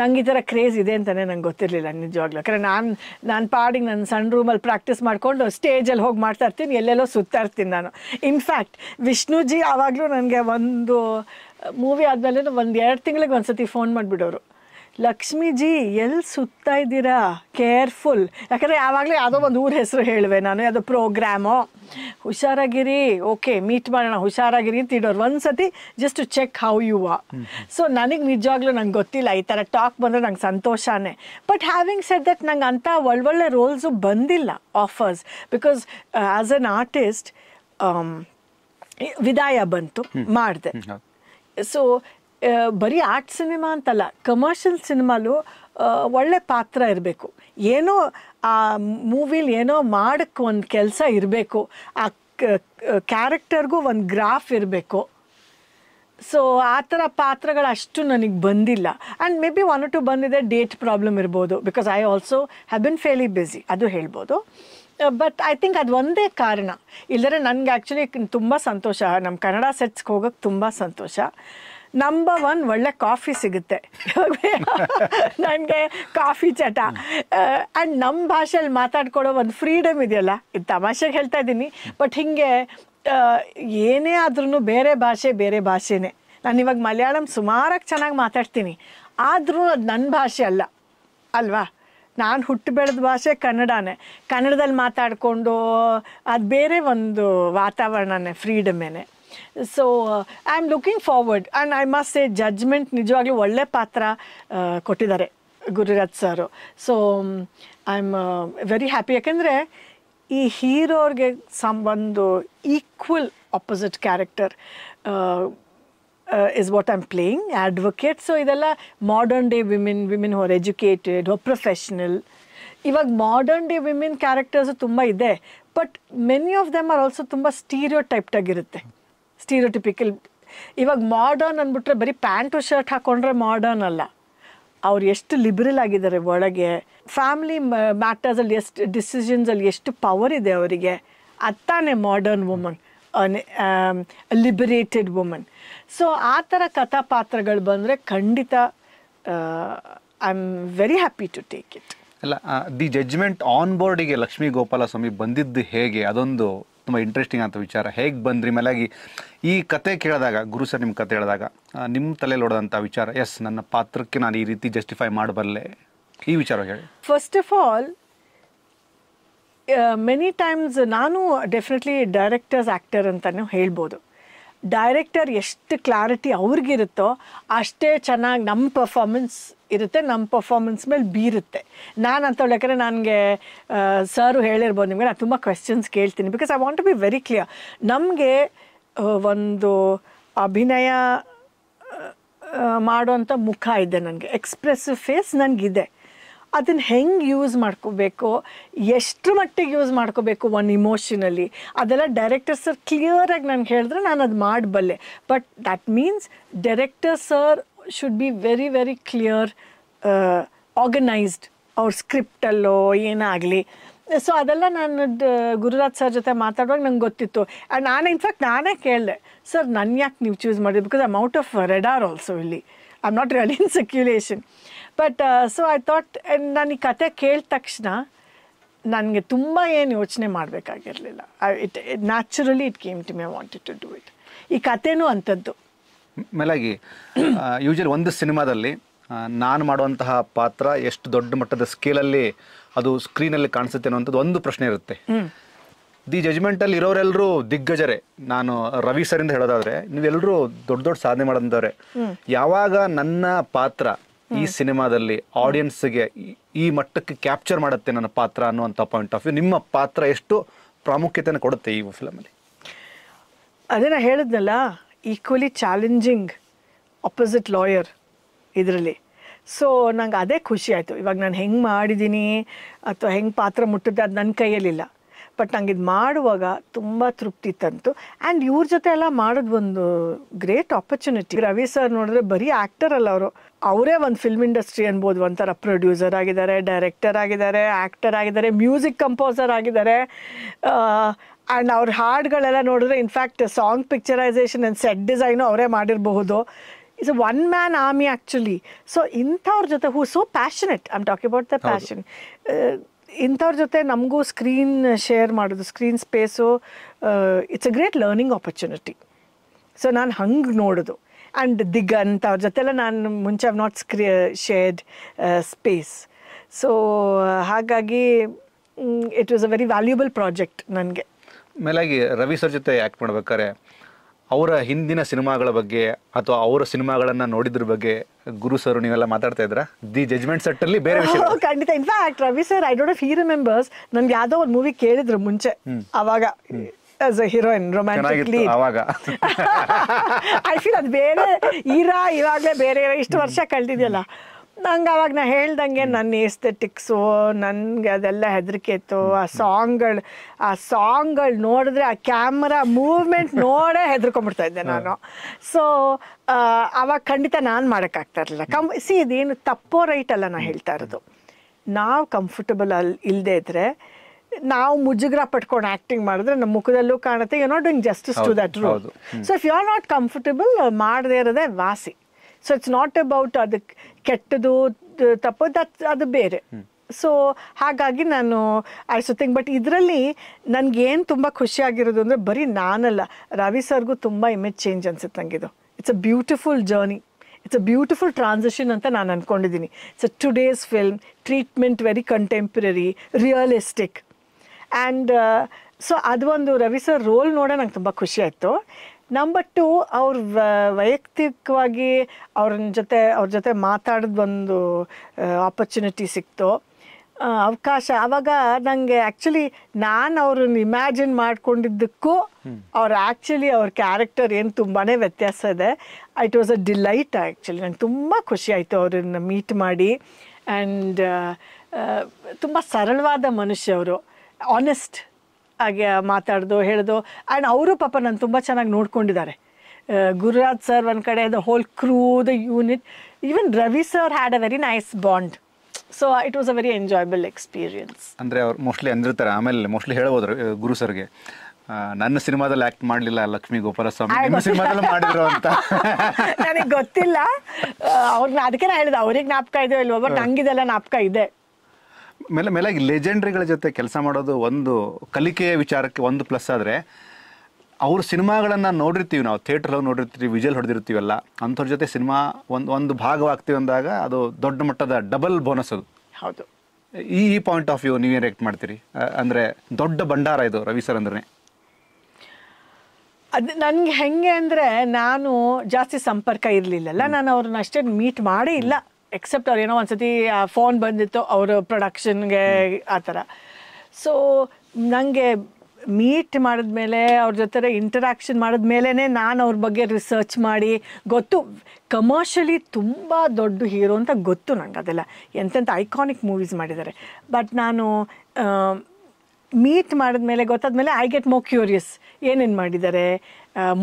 ನಂಗೆ ಈ ಥರ ಕ್ರೇಜ್ ಇದೆ ಅಂತಲೇ ನಂಗೆ ಗೊತ್ತಿರಲಿಲ್ಲ ನಿಜವಾಗ್ಲೂ ಯಾಕಂದರೆ ನಾನು ನಾನು ಪಾಡಿಗೆ ನನ್ನ ಸಣ್ಣ ರೂಮಲ್ಲಿ ಪ್ರಾಕ್ಟೀಸ್ ಮಾಡಿಕೊಂಡು ಸ್ಟೇಜಲ್ಲಿ ಹೋಗಿ ಮಾಡ್ತಾ ಇರ್ತೀನಿ ಎಲ್ಲೆಲ್ಲೋ ಸುತ್ತಾ ಇರ್ತೀನಿ ನಾನು ಇನ್ಫ್ಯಾಕ್ಟ್ ವಿಷ್ಣುಜಿ ಆವಾಗಲೂ ನನಗೆ ಒಂದು ಮೂವಿ ಆದಮೇಲೆ ಒಂದು ಎರಡು ತಿಂಗಳಿಗೆ ಒಂದು ಸತಿ ಫೋನ್ ಮಾಡಿಬಿಡೋರು ಲಕ್ಷ್ಮೀಜಿ ಎಲ್ಲಿ ಸುತ್ತಾ ಇದ್ದೀರಾ ಕೇರ್ಫುಲ್ ಯಾಕಂದರೆ ಯಾವಾಗಲೇ ಯಾವುದೋ ಒಂದು ಊರ ಹೆಸರು ಹೇಳುವೆ ನಾನು ಯಾವುದೋ ಪ್ರೋಗ್ರಾಮು ಹುಷಾರಾಗಿರಿ ಓಕೆ ಮೀಟ್ ಮಾಡೋಣ ಹುಷಾರಾಗಿರಿ ಅಂತ ಇಡೋರು ಒಂದು ಸತಿ just check how you are so ನನಗೆ ನಿಜವಾಗ್ಲೂ ನಂಗೆ ಗೊತ್ತಿಲ್ಲ ಈ ಥರ ಟಾಕ್ ಬಂದರೆ ನಂಗೆ ಸಂತೋಷನೇ ಬಟ್ ಹ್ಯಾವಿಂಗ್ ಸೆಡ್ ದಟ್ ನಂಗೆ ಅಂಥ ಒಳ್ಳೊಳ್ಳೆ ರೋಲ್ಸು ಬಂದಿಲ್ಲ offers because as an artist Vidaaya ಬಂತು ಮಾಡಿದೆ ಸೊ ಬರೀ ಆರ್ಟ್ ಸಿನಿಮಾ ಅಂತಲ್ಲ ಕಮರ್ಷಿಯಲ್ ಸಿನಿಮಾಲು ಒಳ್ಳೆ ಪಾತ್ರ ಇರಬೇಕು ಏನೋ ಆ ಮೂವಿಲಿ ಏನೋ ಮಾಡೋಕ್ಕೆ ಒಂದು ಕೆಲಸ ಇರಬೇಕು ಆ ಕ್ಯಾರೆಕ್ಟರ್ಗೂ ಒಂದು ಗ್ರಾಫ್ ಇರಬೇಕು ಸೊ ಆ ಥರ ಪಾತ್ರಗಳು ಅಷ್ಟು ನನಗೆ ಬಂದಿಲ್ಲ ಆ್ಯಂಡ್ ಮೇ ಬಿ ಒನ್ ಟು ಬಂದಿದೆ ಡೇಟ್ ಪ್ರಾಬ್ಲಮ್ ಇರ್ಬೋದು because I also have been fairly busy ಅದು ಹೇಳ್ಬೋದು ಬಟ್ ಐ ಥಿಂಕ್ ಅದು ಒಂದೇ ಕಾರಣ ಇಲ್ಲದ್ರೆ ನನಗೆ ಆ್ಯಕ್ಚುಲಿ ತುಂಬ ಸಂತೋಷ ನಮ್ಮ ಕನ್ನಡ ಸೆಟ್ಸ್ಗೆ ಹೋಗೋಕ್ಕೆ ತುಂಬ ಸಂತೋಷ ನಂಬರ್ ಒನ್ ಒಳ್ಳೆ ಕಾಫಿ ಸಿಗುತ್ತೆ ನನಗೆ ಕಾಫಿ ಚಟ ಆ್ಯಂಡ್ ನಮ್ಮ ಭಾಷೆಯಲ್ಲಿ ಮಾತಾಡ್ಕೊಳ್ಳೋ ಒಂದು ಫ್ರೀಡಮ್ ಇದೆಯಲ್ಲ ಇದು ತಮಾಷೆಗೆ ಹೇಳ್ತಾ ಇದ್ದೀನಿ ಬಟ್ ಹೀಗೆ ಏನೇ ಆದ್ರೂ ಬೇರೆ ಭಾಷೆ ಬೇರೆ ಭಾಷೆನೇ ನಾನು ಇವಾಗ ಮಲಯಾಳಂ ಸುಮಾರಾಗಿ ಚೆನ್ನಾಗಿ ಮಾತಾಡ್ತೀನಿ ಆದರೂ ಅದು ನನ್ನ ಭಾಷೆ ಅಲ್ಲ ಅಲ್ವಾ ನಾನು ಹುಟ್ಟು ಬೆಳೆದ ಭಾಷೆ ಕನ್ನಡನೇ ಕನ್ನಡದಲ್ಲಿ ಮಾತಾಡಿಕೊಂಡು ಅದು ಬೇರೆ ಒಂದು ವಾತಾವರಣನೇ ಫ್ರೀಡಮೇನೆ so I am looking forward and I must say judgement ನಿಜವಾಗ್ಲೂ ಒಳ್ಳೆ ಪಾತ್ರ ಕೊಟ್ಟಿದ್ದಾರೆ Gururaj sir so I am very happy ಯಾಕೆಂದರೆ ಈ ಹೀರೋರಿಗೆ ಸಮ್ ಒಂದು equal opposite character is what I'm playing advocate so ಇದೆಲ್ಲ modern day women women who are educated who professional ಇವಾಗ ಮಾಡರ್ನ್ ಡೇ ವಿಮೆನ್ ಕ್ಯಾರೆಕ್ಟರ್ಸು ತುಂಬ ಇದೆ but many of them are also ತುಂಬ ಸ್ಟೀರಿಯೋ ಟೈಪ್ಟಾಗಿರುತ್ತೆ ಸ್ಟೀರೋಟಿಪಿಕಲ್ ಇವಾಗ ಮಾಡರ್ನ್ ಅಂದ್ಬಿಟ್ರೆ ಬರೀ ಪ್ಯಾಂಟು ಶರ್ಟ್ ಹಾಕೊಂಡ್ರೆ ಮಾಡರ್ನ್ ಅಲ್ಲ ಅವ್ರು ಎಷ್ಟು ಲಿಬ್ರಲ್ ಆಗಿದ್ದಾರೆ ಒಳಗೆ ಫ್ಯಾಮಿಲಿ ಮ್ಯಾಟರ್ಸಲ್ಲಿ ಎಷ್ಟು ಡಿಸಿಷನ್ಸಲ್ಲಿ ಎಷ್ಟು ಪವರ್ ಇದೆ ಅವರಿಗೆ ಅತ್ತಾನೆ modern woman liberated woman so ಆ ಥರ ಕಥಾಪಾತ್ರಗಳು ಬಂದರೆ ಖಂಡಿತ I am very happy to take it ಅಲ್ಲ ದಿ ಜಡ್ಜ್ಮೆಂಟ್ ಆನ್ ಬೋರ್ಡಿಗೆ ಲಕ್ಷ್ಮೀ ಗೋಪಾಲ ಸ್ವಾಮಿ ಬಂದಿದ್ದು ಹೇಗೆ ಅದೊಂದು ತುಂಬ ಇಂಟ್ರೆಸ್ಟಿಂಗ್ ಅಂತ ವಿಚಾರ ಹೇಗೆ ಬಂದ್ರಿ ಮೇಲಾಗಿ ಈ ಕತೆ ಕೇಳಿದಾಗ ಗುರು ಸರ್ ನಿಮ್ಮ ಕತೆ ಹೇಳಿದಾಗ ನಿಮ್ಮ ತಲೆಯಲ್ಲಿ ಹೊಡೆದಂಥ ವಿಚಾರ ಎಸ್ ನನ್ನ ಪಾತ್ರಕ್ಕೆ ನಾನು ಈ ರೀತಿ ಜಸ್ಟಿಫೈ ಮಾಡಬಲ್ಲೆ ಈ ವಿಚಾರ ಹೇಳಿ first of all many times ನಾನು ಡೆಫಿನೆಟ್ಲಿ ಡೈರೆಕ್ಟರ್ಸ್ ಆ್ಯಕ್ಟರ್ ಅಂತಲೂ ಹೇಳ್ಬೋದು ಡೈರೆಕ್ಟರ್ ಎಷ್ಟು ಕ್ಲಾರಿಟಿ ಅವ್ರಿಗಿರುತ್ತೋ ಅಷ್ಟೇ ಚೆನ್ನಾಗಿ ನಮ್ಮ ಪರ್ಫಾಮೆನ್ಸ್ ಇರುತ್ತೆ ನಮ್ಮ ಪರ್ಫಾಮೆನ್ಸ್ ಮೇಲೆ ಬೀರುತ್ತೆ ನಾನು ಅಂತ ಹೇಳಕ್ಕೆ ನನಗೆ ಸರು ಹೇಳಿರ್ಬೋದು ನಿಮಗೆ ನಾನು ತುಂಬ ಕ್ವೆಶನ್ಸ್ ಕೇಳ್ತೀನಿ because I want to be very clear ನಮಗೆ ಒಂದು ಅಭಿನಯ ಮಾಡುವಂಥ ಮುಖ ಇದೆ ನನಗೆ ಎಕ್ಸ್ಪ್ರೆಸಿವ್ ಫೇಸ್ ನನಗಿದೆ ಅದನ್ನು ಹೆಂಗೆ ಯೂಸ್ ಮಾಡ್ಕೋಬೇಕು ಎಷ್ಟು ಮಟ್ಟಿಗೆ ಯೂಸ್ ಮಾಡ್ಕೋಬೇಕು ಒನ್ ಇಮೋಷನಲ್ಲಿ ಅದೆಲ್ಲ ಡೈರೆಕ್ಟರ್ ಸರ್ ಕ್ಲಿಯರಾಗಿ ನನಗೆ ಹೇಳಿದ್ರೆ ನಾನು ಅದು ಮಾಡಬಲ್ಲೆ but that means director sir should be very very clear organised ಅವ್ರ ಸ್ಕ್ರಿಪ್ಟಲ್ಲೋ ಏನಾಗಲಿ ಸೊ ಅದೆಲ್ಲ ನಾನು ಗುರುರಾಜ್ ಸರ್ ಜೊತೆ ಮಾತಾಡುವಾಗ ನಂಗೆ ಗೊತ್ತಿತ್ತು ಆ್ಯಂಡ್ ನಾನು ಇನ್ಫ್ಯಾಕ್ಟ್ ನಾನೇ ಕೇಳಿದೆ ಸರ್ ನನ್ನ ಯಾಕೆ ನೀವು ಚೂಸ್ ಮಾಡಿದೆ because amount out of our also ಇಲ್ಲಿ I am not ready in circulation but so I thought ನಾನು ಈ ಕತೆ ಕೇಳಿದ ತಕ್ಷಣ ನನಗೆ ತುಂಬ ಏನು ಯೋಚನೆ ಮಾಡಬೇಕಾಗಿರಲಿಲ್ಲ it naturally it came to my wanted to do it ಈ ಕಥೆನೂ ಅಂಥದ್ದು ಮೇಲಾಗಿ ಯೂಶಲಿ ಒಂದು ಸಿನಿಮಾದಲ್ಲಿ ನಾನು ಮಾಡುವಂತಹ ಪಾತ್ರ ಎಷ್ಟು ದೊಡ್ಡ ಮಟ್ಟದ ಸ್ಕೇಲಲ್ಲಿ ಅದು ಸ್ಕ್ರೀನಲ್ಲಿ ಕಾಣಿಸುತ್ತೆ ಅನ್ನೋಂಥದ್ದು ಒಂದು ಪ್ರಶ್ನೆ ಇರುತ್ತೆ ದಿ ಜಜ್ಮೆಂಟಲ್ಲಿ ಇರೋರೆಲ್ಲರೂ ದಿಗ್ಗಜರೇ ನಾನು ರವಿ ಸರಿಂದ ಹೇಳೋದಾದರೆ ನೀವೆಲ್ಲರೂ ದೊಡ್ಡ ದೊಡ್ಡ ಸಾಧನೆ ಮಾಡೋದಂತವ್ರೆ ಯಾವಾಗ ನನ್ನ ಪಾತ್ರ ಈ ಸಿನಿಮಾದಲ್ಲಿ ಆಡಿಯನ್ಸ್ಗೆ ಈ ಮಟ್ಟಕ್ಕೆ ಕ್ಯಾಪ್ಚರ್ ಮಾಡುತ್ತೆ ನನ್ನ ಪಾತ್ರ ಅನ್ನುವಂಥ ಪಾಯಿಂಟ್ ಆಫ್ ವ್ಯೂ ನಿಮ್ಮ ಪಾತ್ರ ಎಷ್ಟು ಪ್ರಾಮುಖ್ಯತೆಯನ್ನು ಕೊಡುತ್ತೆ ಈ ಫಿಲಮಲ್ಲಿ ಅದೇ ನಾ ಹೇಳಿದ್ನಲ್ಲ ಈಕ್ವಲಿ ಚಾಲೆಂಜಿಂಗ್ ಅಪೋಸಿಟ್ ಲಾಯರ್ ಇದರಲ್ಲಿ ಸೊ ನಂಗೆ ಅದೇ ಖುಷಿ ಆಯಿತು ಇವಾಗ ನಾನು ಹೆಂಗೆ ಮಾಡಿದ್ದೀನಿ ಅಥವಾ ಹೆಂಗೆ ಪಾತ್ರ ಮುಟ್ಟಿದ್ದೆ ಅದು ನನ್ನ ಕೈಯಲ್ಲಿಲ್ಲ ಬಟ್ ನಂಗೆ ಇದು ಮಾಡುವಾಗ ತುಂಬ ತೃಪ್ತಿ ತಂತು ಆ್ಯಂಡ್ ಇವ್ರ ಜೊತೆ ಎಲ್ಲ ಮಾಡೋದು ಒಂದು ಗ್ರೇಟ್ ಆಪರ್ಚುನಿಟಿ ರವಿ ಸರ್ ನೋಡಿದ್ರೆ ಬರೀ ಆ್ಯಕ್ಟರ್ ಅಲ್ಲ ಅವರು ಅವರೇ ಒಂದು ಫಿಲ್ಮ್ ಇಂಡಸ್ಟ್ರಿ ಅನ್ಬೋದು ಒಂಥರ ಪ್ರೊಡ್ಯೂಸರ್ ಆಗಿದ್ದಾರೆ ಡೈರೆಕ್ಟರ್ ಆಗಿದ್ದಾರೆ ಆ್ಯಕ್ಟರ್ ಆಗಿದ್ದಾರೆ ಮ್ಯೂಸಿಕ್ ಕಂಪೋಸರ್ ಆಗಿದ್ದಾರೆ ಆ್ಯಂಡ್ ಅವ್ರ ಹಾಡುಗಳೆಲ್ಲ ನೋಡಿದ್ರೆ in fact song picturisation and set design ಅವರೇ ಮಾಡಿರಬಹುದು is one man army actually so ಇಂಥವ್ರ ಜೊತೆ who so passionate I'm talk about the passion ಇಂಥವ್ರ ಜೊತೆ ನಮಗೂ ಸ್ಕ್ರೀನ್ ಶೇರ್ ಮಾಡೋದು screen space it's a great learning opportunity so ನಾನು ಹಂಗೆ ನೋಡೋದು ಆ್ಯಂಡ್ ದಿಗ್ ಜೊತೆ ಜೊತೆಲ್ಲ ನಾನು ಮುಂಚೆ have not screen shared space so ಹಾಗಾಗಿ it was a very valuable project ನನಗೆ ಮೇಲಾಗಿ ರವಿ ಸರ್ ಜೊತೆ ಆ್ಯಕ್ಟ್ ಮಾಡ್ಬೇಕಾದ್ರೆ ಅವರ ಹಿಂದಿನ ಸಿನಿಮಾಗಳ ಬಗ್ಗೆ ಅಥವಾ ಅವರ ಸಿನಿಮಾಗಳನ್ನ ನೋಡಿದ್ರ ಬಗ್ಗೆ ಗುರು ಸರ್ ನೀವೆಲ್ಲ ಮಾತಾಡ್ತಾ ಇದ್ರ ದಿ ಜಜ್ಮೆಂಟ್ ಸೆಟ್ ಅಲ್ಲಿ ಬೇರೆ ವಿಷಯ <laughs> ಖಂಡಿತ in fact Ravi sir I don't he remembers ನನ್ಗೆ ಯಾವ್ದೋ ಒಂದು ಮೂವಿ ಕೇಳಿದ್ರು ಮುಂಚೆ ಅವಾಗ ಆಸ್ ಅ ಹೀರೋಯಿನ್ ರೊಮ್ಯಾಂಟಿಕ್ಲಿ ಅವಾಗ ಐ <laughs> ಫೀಲ್ ಅದು ಬೇರೆ ಈರಾ ಇವಾಗಲೇ ಬೇರೆ ಇಷ್ಟು ವರ್ಷ ಕಳೆದಿದೆಯಲ್ಲ ನಂಗೆ ಅವಾಗ ನಾ ಹೇಳ್ದಂಗೆ ನನ್ನ ಎಸ್ತೆಟಿಕ್ಸು ನನಗೆ ಅದೆಲ್ಲ ಹೆದರಿಕೆ ಇತ್ತು ಆ ಸಾಂಗ್ಗಳು ಆ ಸಾಂಗ್ಗಳು ನೋಡಿದ್ರೆ ಆ ಕ್ಯಾಮ್ರಾ ಮೂವ್ಮೆಂಟ್ ನೋಡೇ ಹೆದರ್ಕೊಂಡ್ಬಿಡ್ತಾ ಇದ್ದೆ ನಾನು ಸೊ ಅವಾಗ ಖಂಡಿತ ನಾನು ಮಾಡೋಕ್ಕಾಗ್ತಾ ಇರಲಿಲ್ಲ ಕಮ್ ಸಿ ಇದೇನು ತಪ್ಪೋ ರೈಟ್ ಅಲ್ಲ ನಾನು ಹೇಳ್ತಾ ಇರೋದು ನಾವು ಕಂಫರ್ಟಬಲ್ ಅಲ್ಲಿ ಇಲ್ಲದೆ ಇದ್ದರೆ ನಾವು ಮುಜುಗರ ಪಟ್ಕೊಂಡು ಆ್ಯಕ್ಟಿಂಗ್ ಮಾಡಿದ್ರೆ ನಮ್ಮ ಮುಖದಲ್ಲೂ ಕಾಣುತ್ತೆ you not doing justice to that role so if you are not comfortable ಮಾಡದೇ ಇರೋದೇ ವಾಸಿ ಸೊ ಇಟ್ಸ್ ನಾಟ್ ಅಬೌಟ್ ಅದು ಕೆಟ್ಟದು ತಪ್ಪು ಅದು ಬೇರೆ ಸೊ ಹಾಗಾಗಿ ನಾನು ಐ ಸೊ ತಿಂಗ್ ಬಟ್ ಇದರಲ್ಲಿ ನನಗೇನು ತುಂಬ ಖುಷಿಯಾಗಿರೋದು ಅಂದರೆ ಬರೀ ನಾನಲ್ಲ ರವಿ ಸರ್ಗೂ ತುಂಬ ಇಮೇಜ್ ಚೇಂಜ್ ಅನ್ಸುತ್ತೆ ನನಗಿದು it's a beautiful journey it's a beautiful transition ಅಂತ ನಾನು ಅಂದ್ಕೊಂಡಿದ್ದೀನಿ so a today's film treatment very contemporary realistic and so ಅದು ಒಂದು ರವಿ ಸರ್ ರೋಲ್ ನೋಡೋ ನಂಗೆ ತುಂಬ ಖುಷಿ ಆಯಿತು ನಂಬರ್ ಟು ಅವ್ರ ವೈಯಕ್ತಿಕವಾಗಿ ಅವ್ರನ್ನ ಜೊತೆ ಅವ್ರ ಜೊತೆ ಮಾತಾಡೋದು ಒಂದು ಆಪರ್ಚುನಿಟಿ ಸಿಕ್ತು ಅವಕಾಶ ಆವಾಗ ನನಗೆ ಆ್ಯಕ್ಚುಲಿ ನಾನು ಅವ್ರನ್ನ ಇಮ್ಯಾಜಿನ್ ಮಾಡ್ಕೊಂಡಿದ್ದಕ್ಕೂ ಅವ್ರ ಆ್ಯಕ್ಚುಲಿ ಅವ್ರ ಕ್ಯಾರೆಕ್ಟರ್ ಏನು ತುಂಬಾ ವ್ಯತ್ಯಾಸ ಇದೆ it was a delight actually ನಂಗೆ ತುಂಬ ಖುಷಿ ಆಯಿತು ಅವ್ರನ್ನ ಮೀಟ್ ಮಾಡಿ ಆ್ಯಂಡ್ ತುಂಬ ಸರಳವಾದ ಮನುಷ್ಯ ಅವರು ಆನೆಸ್ಟ್ ಹಾಗೆ ಮಾತಾಡ್ದು ಹೇಳ್ದು ಆ್ಯಂಡ್ ಅವರು ಪಾಪ ನಾನು ತುಂಬ ಚೆನ್ನಾಗಿ ನೋಡ್ಕೊಂಡಿದ್ದಾರೆ ಗುರುರಾಜ್ ಸರ್ ಒಂದು ಕಡೆ the whole crew the unit even Ravi sir had a very nice bond so it was a very enjoyable experience ಅಂದರೆ ಅವ್ರು ಮೋಸ್ಟ್ಲಿ ಅಂದಿರ್ತಾರೆ ಆಮೇಲೆ ಮೋಸ್ಟ್ಲಿ ಹೇಳ್ಬೋದು ಗುರು ಸರ್ಗೆ ನನ್ನ ಸಿನಿಮಾದಲ್ಲಿ ಆಕ್ಟ್ ಮಾಡಲಿಲ್ಲ ಲಕ್ಷ್ಮೀ ಗೋಪಾಲ ಸ್ವಾಮಿ ಸಿನಿಮಾದಲ್ಲಿ ಮಾಡಿದ್ರು ಅಂತ <laughs> ನನಗೆ ಗೊತ್ತಿಲ್ಲ ಅವ್ರನ್ನ ಅದಕ್ಕೆ ಹೇಳಿದೆ ಅವ್ರಿಗೆ ಜ್ಞಾಪಕ ಇದೆಯೋ ಇಲ್ವೋ ಬಟ್ ನಂಗಿದೆಲ್ಲ ಜ್ಞಾಪಕ ಇದೆ ಮೇಲೆ ಮೇಲೆ ಲೆಜೆಂಡ್ರಿಗಳ ಜೊತೆ ಕೆಲಸ ಮಾಡೋದು ಒಂದು ಕಲಿಕೆಯ ವಿಚಾರಕ್ಕೆ ಒಂದು ಪ್ಲಸ್ ಆದರೆ ಅವ್ರ ಸಿನಿಮಾಗಳನ್ನು ನೋಡಿರ್ತೀವಿ ನಾವು ಥಿಯೇಟ್ರಲ್ಲಿ ನೋಡಿರ್ತೀವಿ ವಿಜಲ್ ಹೊಡೆದಿರ್ತೀವಲ್ಲ ಅಂಥವ್ರ ಜೊತೆ ಸಿನಿಮಾ ಒಂದು ಒಂದು ಭಾಗವಾಗ್ತೀವಿ ಅಂದಾಗ ಅದು ದೊಡ್ಡ ಮಟ್ಟದ ಡಬಲ್ ಬೋನಸ್ ಅದು ಹೌದು ಈ ಈ ಪಾಯಿಂಟ್ ಆಫ್ ವ್ಯೂ ನೀವೇನು ರಿಯಾಕ್ಟ್ ಮಾಡ್ತೀರಿ ಅಂದರೆ ದೊಡ್ಡ ಭಂಡಾರ ಇದು ರವಿ ಸರ್ ಅಂದ್ರೆ ಅದು ನನಗೆ ಹೆಂಗೆ ಅಂದರೆ ನಾನು ಜಾಸ್ತಿ ಸಂಪರ್ಕ ಇರಲಿಲ್ಲಲ್ಲ ನಾನು ಅವ್ರನ್ನ ಅಷ್ಟೇ ಮೀಟ್ ಮಾಡೇ ಇಲ್ಲ ಎಕ್ಸೆಪ್ಟ್ ಅವ್ರು ಏನೋ ಒಂದ್ಸತಿ ಫೋನ್ ಬಂದಿತ್ತು ಅವರ ಪ್ರೊಡಕ್ಷನ್ಗೆ ಆ ಥರ ಸೊ ನನಗೆ ಮೀಟ್ ಮಾಡಿದ್ಮೇಲೆ ಅವ್ರ ಜೊತೆ ಇಂಟ್ರಾಕ್ಷನ್ ಮಾಡಿದ್ಮೇಲೇ ನಾನು ಅವ್ರ ಬಗ್ಗೆ ರಿಸರ್ಚ್ ಮಾಡಿ ಗೊತ್ತು ಕಮರ್ಷಿಯಲಿ ತುಂಬ ದೊಡ್ಡ ಹೀರೋ ಅಂತ ಗೊತ್ತು ನನಗೆ ಅದೆಲ್ಲ ಎಂತೆಂಥ ಐಕಾನಿಕ್ ಮೂವೀಸ್ ಮಾಡಿದ್ದಾರೆ ಬಟ್ ನಾನು ಮೀಟ್ ಮಾಡಿದ್ಮೇಲೆ ಗೊತ್ತಾದ್ಮೇಲೆ ಐ ಗೆಟ್ ಮೋರ್ ಕ್ಯೂರಿಯಸ್ ಏನೇನು ಮಾಡಿದ್ದಾರೆ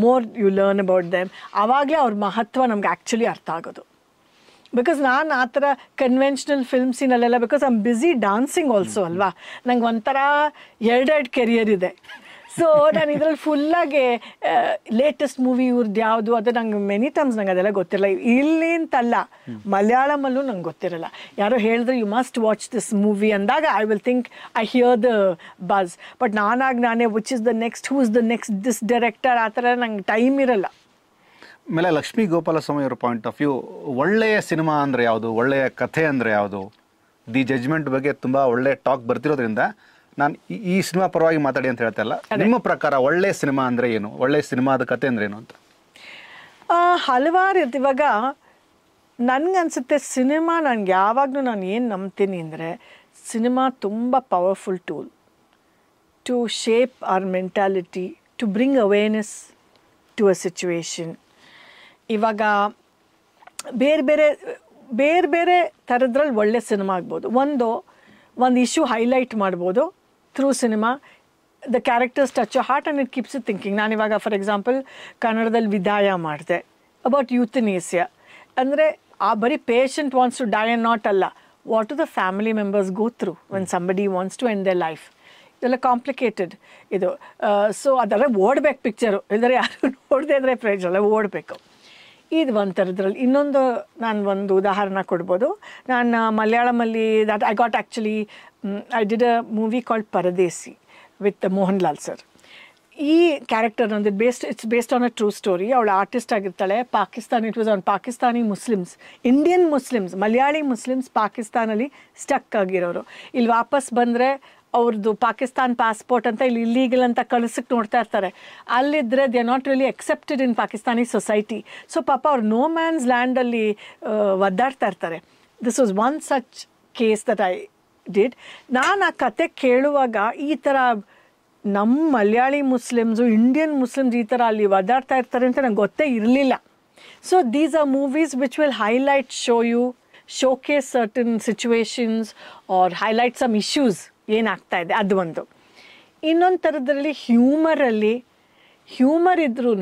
more you learn about them ಆವಾಗಲೇ ಅವ್ರ ಮಹತ್ವ ನಮ್ಗೆ ಆ್ಯಕ್ಚುಲಿ ಅರ್ಥ ಆಗೋದು ಬಿಕಾಸ್ ನಾನು ಆ ಥರ ಕನ್ವೆನ್ಷನಲ್ ಫಿಲ್ಮ್ಸಿನಲ್ಲೆಲ್ಲ because I'm busy dancing also ಅಲ್ವಾ ನಂಗೆ ಒಂಥರ ಎರಡೆರಡು ಕೆರಿಯರ್ ಇದೆ ಸೊ ನಾನು ಇದರಲ್ಲಿ ಫುಲ್ಲಾಗಿ ಲೇಟೆಸ್ಟ್ ಮೂವಿ ಇವ್ರದ್ದು ಯಾವುದು ಅದು ನಂಗೆ ಮೆನಿ ಟೈಮ್ಸ್ ನಂಗೆ ಅದೆಲ್ಲ ಗೊತ್ತಿರಲ್ಲ ಇಲ್ಲಿ ಅಂತಲ್ಲ ಮಲಯಾಳಮಲ್ಲೂ ನಂಗೆ ಗೊತ್ತಿರಲ್ಲ ಯಾರೋ ಹೇಳಿದ್ರೆ you must watch this movie ಅಂದಾಗ I will think I hear the buzz but ನಾನಾಗಿ ನಾನೇ which is the next who is the next this director ಆ ಥರ ನಂಗೆ ಟೈಮ್ ಇರಲ್ಲ ಆಮೇಲೆ ಲಕ್ಷ್ಮೀ ಗೋಪಾಲಸ್ವಾಮಿ ಅವರ ಪಾಯಿಂಟ್ ಆಫ್ ವ್ಯೂ ಒಳ್ಳೆಯ ಸಿನಿಮಾ ಅಂದರೆ ಯಾವುದು ಒಳ್ಳೆಯ ಕಥೆ ಅಂದರೆ ಯಾವುದು ದಿ ಜಜ್ಮೆಂಟ್ ಬಗ್ಗೆ ತುಂಬ ಒಳ್ಳೆಯ ಟಾಕ್ ಬರ್ತಿರೋದ್ರಿಂದ ನಾನು ಈ ಸಿನಿಮಾ ಪರವಾಗಿ ಮಾತಾಡಿ ಅಂತ ಹೇಳ್ತಾ ನಿಮ್ಮ ಪ್ರಕಾರ ಒಳ್ಳೆ ಸಿನಿಮಾ ಅಂದರೆ ಏನು ಒಳ್ಳೆಯ ಸಿನಿಮಾದ ಕಥೆ ಅಂದರೆ ಏನು ಅಂತ ಹಲವಾರು ಇವಾಗ ನನಗನ್ಸುತ್ತೆ ಸಿನಿಮಾ ನನಗೆ ಯಾವಾಗಲೂ ನಾನು ಏನು ನಂಬ್ತೀನಿ ಅಂದರೆ ಸಿನಿಮಾ ತುಂಬ powerful tool to shape our mentality to bring awareness to a situation ಇವಾಗ ಬೇರೆ ಬೇರೆ ಬೇರೆ ಬೇರೆ ಥರದ್ರಲ್ಲಿ ಒಳ್ಳೆ ಸಿನಿಮಾ ಆಗ್ಬೋದು ಒಂದು ಒಂದು ಇಶ್ಯೂ ಹೈಲೈಟ್ ಮಾಡ್ಬೋದು through cinema the characters touch heart and it keeps thinking ಇವಾಗ ಫಾರ್ ಎಕ್ಸಾಂಪಲ್ ಕನ್ನಡದಲ್ಲಿ ವಿದಾಯ ಮಾಡಿದೆ ಅಬೌಟ್ ಯೂತ್ ಇನ್ ಏಸಿಯಾ ಅಂದರೆ ಆ ಬರೀ patient wants to die and not ಅಲ್ಲ what to the family members go through when somebody wants to end the life ಇದೆಲ್ಲ complicated ಇದು so ಅದೆಲ್ಲ ಓಡಬೇಕು ಪಿಕ್ಚರು ಇಲ್ಲದ್ರೆ ಯಾರು <laughs> ನೋಡದೆ ಅಂದರೆ ಎಲ್ಲ ಓಡಬೇಕು ಇದು ಒಂದು ಥರದ್ರಲ್ಲಿ ಇನ್ನೊಂದು ನಾನು ಒಂದು ಉದಾಹರಣೆ ಕೊಡ್ಬೋದು ನಾನು ಮಲಯಾಳಮಲ್ಲಿ that I got actually I did a movie called Pardesi with Mohan Lal sir ಈ ಕ್ಯಾರೆಕ್ಟರ್ ಒಂದು based it's based on a true story ಅವಳು ಆರ್ಟಿಸ್ಟ್ ಆಗಿರ್ತಾಳೆ Pakistan it was on Pakistani Muslims Indian Muslims Malayali Muslims ಪಾಕಿಸ್ತಾನಲ್ಲಿ ಸ್ಟಕ್ ಆಗಿರೋರು ಇಲ್ಲಿ ವಾಪಸ್ ಬಂದರೆ ಅವರದು ಪಾಕಿಸ್ತಾನ ಪಾಸ್ಪೋರ್ಟ್ ಅಂತ ಲೀಗಲ್ ಅಂತ ಕಳಿಸುಕ್ ನೋಡ್ತಾ ಇರ್ತಾರೆ ಅಲ್ಲಿದ್ರೆ they are not really accepted in Pakistani society so папа ಅವರು ನೋ ಮ್ಯಾನ್ಸ್ ಲ್ಯಾಂಡ್ ಅಲ್ಲಿ ಒತ್ತಾಡ್ತಾ ಇರ್ತಾರೆ this was one such case dat i did ನಾನು ಆ ಕಥೆ ಕೇಳುವಾಗ ಈ ತರ ನಮ್ಮ ಮಲಯಾಳಿ ಮುಸ್ಲಿಂز ಇಂಡಿಯನ್ ಮುಸ್ಲಿಂز ಈ ತರ ಅಲ್ಲಿ ವದಾರ್ತಾ ಇರ್ತಾರೆ ಅಂತ ನನಗೆ ಗೊತ್ತೇ ಇರಲಿಲ್ಲ so these are movies which will highlight show you showcase certain situations or highlight some issues ಏನಾಗ್ತಾ ಇದೆ ಅದು ಒಂದು ಇನ್ನೊಂದು ಥರದ್ರಲ್ಲಿ ಹ್ಯೂಮರಲ್ಲಿ ಹ್ಯೂಮರ್ ಇದ್ರೂ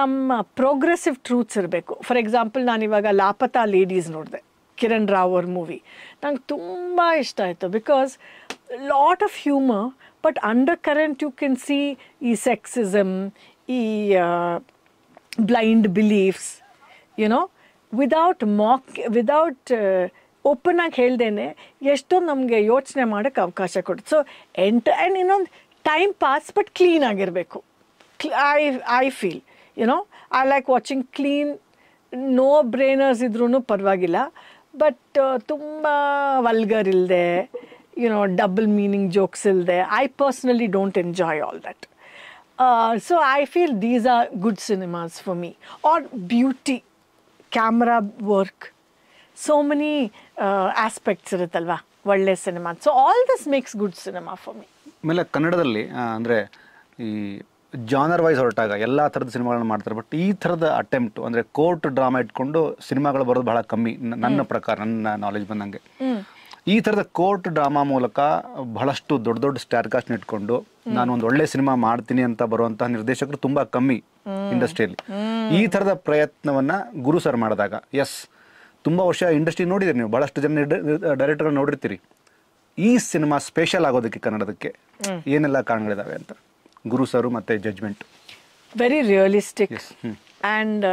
ನಮ್ಮ ಪ್ರೋಗ್ರೆಸಿವ್ ಟ್ರೂತ್ಸ್ ಇರಬೇಕು ಫಾರ್ ಎಕ್ಸಾಂಪಲ್ ನಾನು ಇವಾಗ ಲಾಪತಾ ಲೇಡೀಸ್ ನೋಡಿದೆ ಕಿರಣ್ ರಾವ್ ಅವ್ರ ಮೂವಿ ನಂಗೆ ತುಂಬ ಇಷ್ಟ ಆಯಿತು because lot of humour but undercurrent you can see ಈ ಸೆಕ್ಸಿಸಮ್ ಈ blind beliefs you know without mock without open ಆಗಿ ಹೇಳ್ದೇನೆ ಎಷ್ಟೋ ನಮಗೆ ಯೋಚನೆ ಮಾಡೋಕ್ಕೆ ಅವಕಾಶ ಕೊಡುತ್ತೆ ಸೊ ಎಂಟ ಆ್ಯಂಡ್ ಇನ್ನೊಂದು ಟೈಮ್ ಪಾಸ್ ಬಟ್ ಕ್ಲೀನ್ ಆಗಿರಬೇಕು I I feel you know I like watching clean no brainers ಇದ್ರೂ ಪರವಾಗಿಲ್ಲ ಬಟ್ ತುಂಬ ವಲ್ಗರ್ ಇಲ್ಲದೆ ಯುನೋ ಡಬಲ್ ಮೀನಿಂಗ್ ಜೋಕ್ಸ್ ಇಲ್ಲದೆ I personally don't enjoy all that so I feel these are good cinemas for me or beauty camera work so many aspects ಇರುತ್ತಲ್ವಾ ಒಳ್ಳೆ cinema so all this makes good cinema for me ಆಮೇಲೆ ಕನ್ನಡದಲ್ಲಿ ಅಂದ್ರೆ ಈ genre wise ಹೊರಟಾಗ ಎಲ್ಲ ಥರದ ಸಿನಿಮಾಗಳನ್ನ ಮಾಡ್ತಾರೆ ಬಟ್ ಈ ತರದ ಅಟೆಂಪ್ಟ್ ಅಂದ್ರೆ ಕೋರ್ಟ್ ಡ್ರಾಮಾ ಇಟ್ಕೊಂಡು ಸಿನಿಮಾಗಳು ಬರೋದು ಬಹಳ ಕಮ್ಮಿ ನನ್ನ ಪ್ರಕಾರ ನನ್ನ ನಾಲೆಜ್ ಬಂದಂಗೆ ಈ ತರದ ಕೋರ್ಟ್ ಡ್ರಾಮಾ ಮೂಲಕ ಬಹಳಷ್ಟು ದೊಡ್ಡ ದೊಡ್ಡ ಸ್ಟಾರ್ ಕಾಸ್ಟ್ ಇಟ್ಕೊಂಡು ನಾನು ಒಂದು ಒಳ್ಳೆ ಸಿನಿಮಾ ಮಾಡ್ತೀನಿ ಅಂತ ಬರುವಂತಹ ನಿರ್ದೇಶಕರು ತುಂಬಾ ಕಮ್ಮಿ ಇಂಡಸ್ಟ್ರಿಯಲ್ಲಿ ಈ ತರದ ಪ್ರಯತ್ನವನ್ನ ಗುರು ಸರ್ ಮಾಡಿದಾಗ ಎಸ್ ತುಂಬ ವರ್ಷ ಇಂಡಸ್ಟ್ರಿ ನೋಡಿದ್ರಿ ನೀವು ಭಾಳಷ್ಟು ಜನ ಡೈರೆಕ್ಟರ್ ನೋಡಿರ್ತೀರಿ ಈ ಸಿನಿಮಾ ಸ್ಪೆಷಲ್ ಆಗೋದಕ್ಕೆ ಕನ್ನಡದಕ್ಕೆ ಏನೆಲ್ಲ ಕಾರಣಗಳಿದಾವೆ ಅಂತ ಗುರು ಸರು ಮತ್ತು judgement very realistic and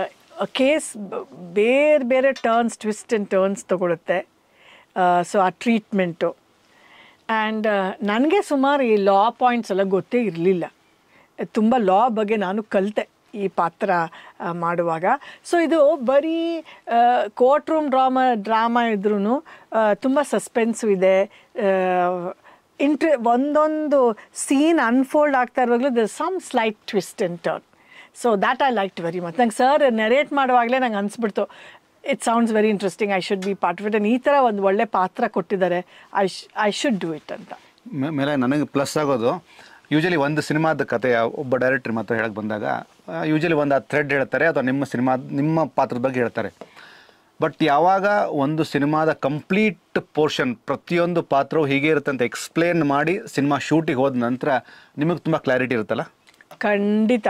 case ಬೇರೆ ಬೇರೆ ಟರ್ನ್ಸ್ ಟ್ವಿಸ್ಟ್ ಅಂಡ್ ಟರ್ನ್ಸ್ ತಗೊಳುತ್ತೆ ಸೊ uh, ಆ ಟ್ರೀಟ್ಮೆಂಟು ಆ್ಯಂಡ್ ನನಗೆ ಸುಮಾರು ಈ ಲಾ ಪಾಯಿಂಟ್ಸ್ ಎಲ್ಲ ಗೊತ್ತೇ ಇರಲಿಲ್ಲ ತುಂಬ ಲಾ ಬಗ್ಗೆ ನಾನು ಕಲಿತೆ ಈ ಪಾತ್ರ ಮಾಡುವಾಗ ಸೊ ಇದು ಬರೀ ಕೋರ್ಟ್ ರೂಮ್ ಡ್ರಾಮಾ ಡ್ರಾಮಾ ಇದ್ರೂ ತುಂಬ ಸಸ್ಪೆನ್ಸು ಇದೆ ಇಂಟ್ರೆ ಒಂದೊಂದು ಸೀನ್ ಅನ್ಫೋಲ್ಡ್ ಆಗ್ತಾ ಇರುವಾಗಲೂ the some slight twist in turn so that I like very much ನಂಗೆ ಸರ್ ನೆರೇಟ್ ಮಾಡುವಾಗಲೇ ನಂಗೆ ಅನಿಸ್ಬಿಡ್ತು it sounds very interesting I should be part it an ಈ ಥರ ಒಂದು ಒಳ್ಳೆ ಪಾತ್ರ ಕೊಟ್ಟಿದ್ದಾರೆ ಐ ಶ್ ಐ ಶುಡ್ ಡೂ ಇಟ್ ಅಂತ ಮೇಲೆ ನನಗೆ ಪ್ಲಸ್ ಆಗೋದು ಯೂಶಲಿ ಒಂದು ಸಿನಿಮಾದ ಕಥೆಯ ಒಬ್ಬ ಡೈರೆಕ್ಟ್ರ್ ಮಾತ್ರ ಹೇಳಕ್ಕೆ ಬಂದಾಗ ಯೂಶಲಿ ಒಂದು ಆ ಥ್ರೆಡ್ ಹೇಳ್ತಾರೆ ಅಥವಾ ನಿಮ್ಮ ಸಿನಿಮಾ ನಿಮ್ಮ ಪಾತ್ರದ ಬಗ್ಗೆ ಹೇಳ್ತಾರೆ ಬಟ್ ಯಾವಾಗ ಒಂದು ಸಿನಿಮಾದ ಕಂಪ್ಲೀಟ್ ಪೋರ್ಷನ್ ಪ್ರತಿಯೊಂದು ಪಾತ್ರವು ಹೀಗೆ ಇರುತ್ತೆ ಅಂತ ಎಕ್ಸ್ಪ್ಲೇನ್ ಮಾಡಿ ಸಿನಿಮಾ ಶೂಟಿಗೆ ಹೋದ ನಂತರ ನಿಮಗೆ ತುಂಬ ಕ್ಲಾರಿಟಿ ಇರುತ್ತಲ್ಲ ಖಂಡಿತ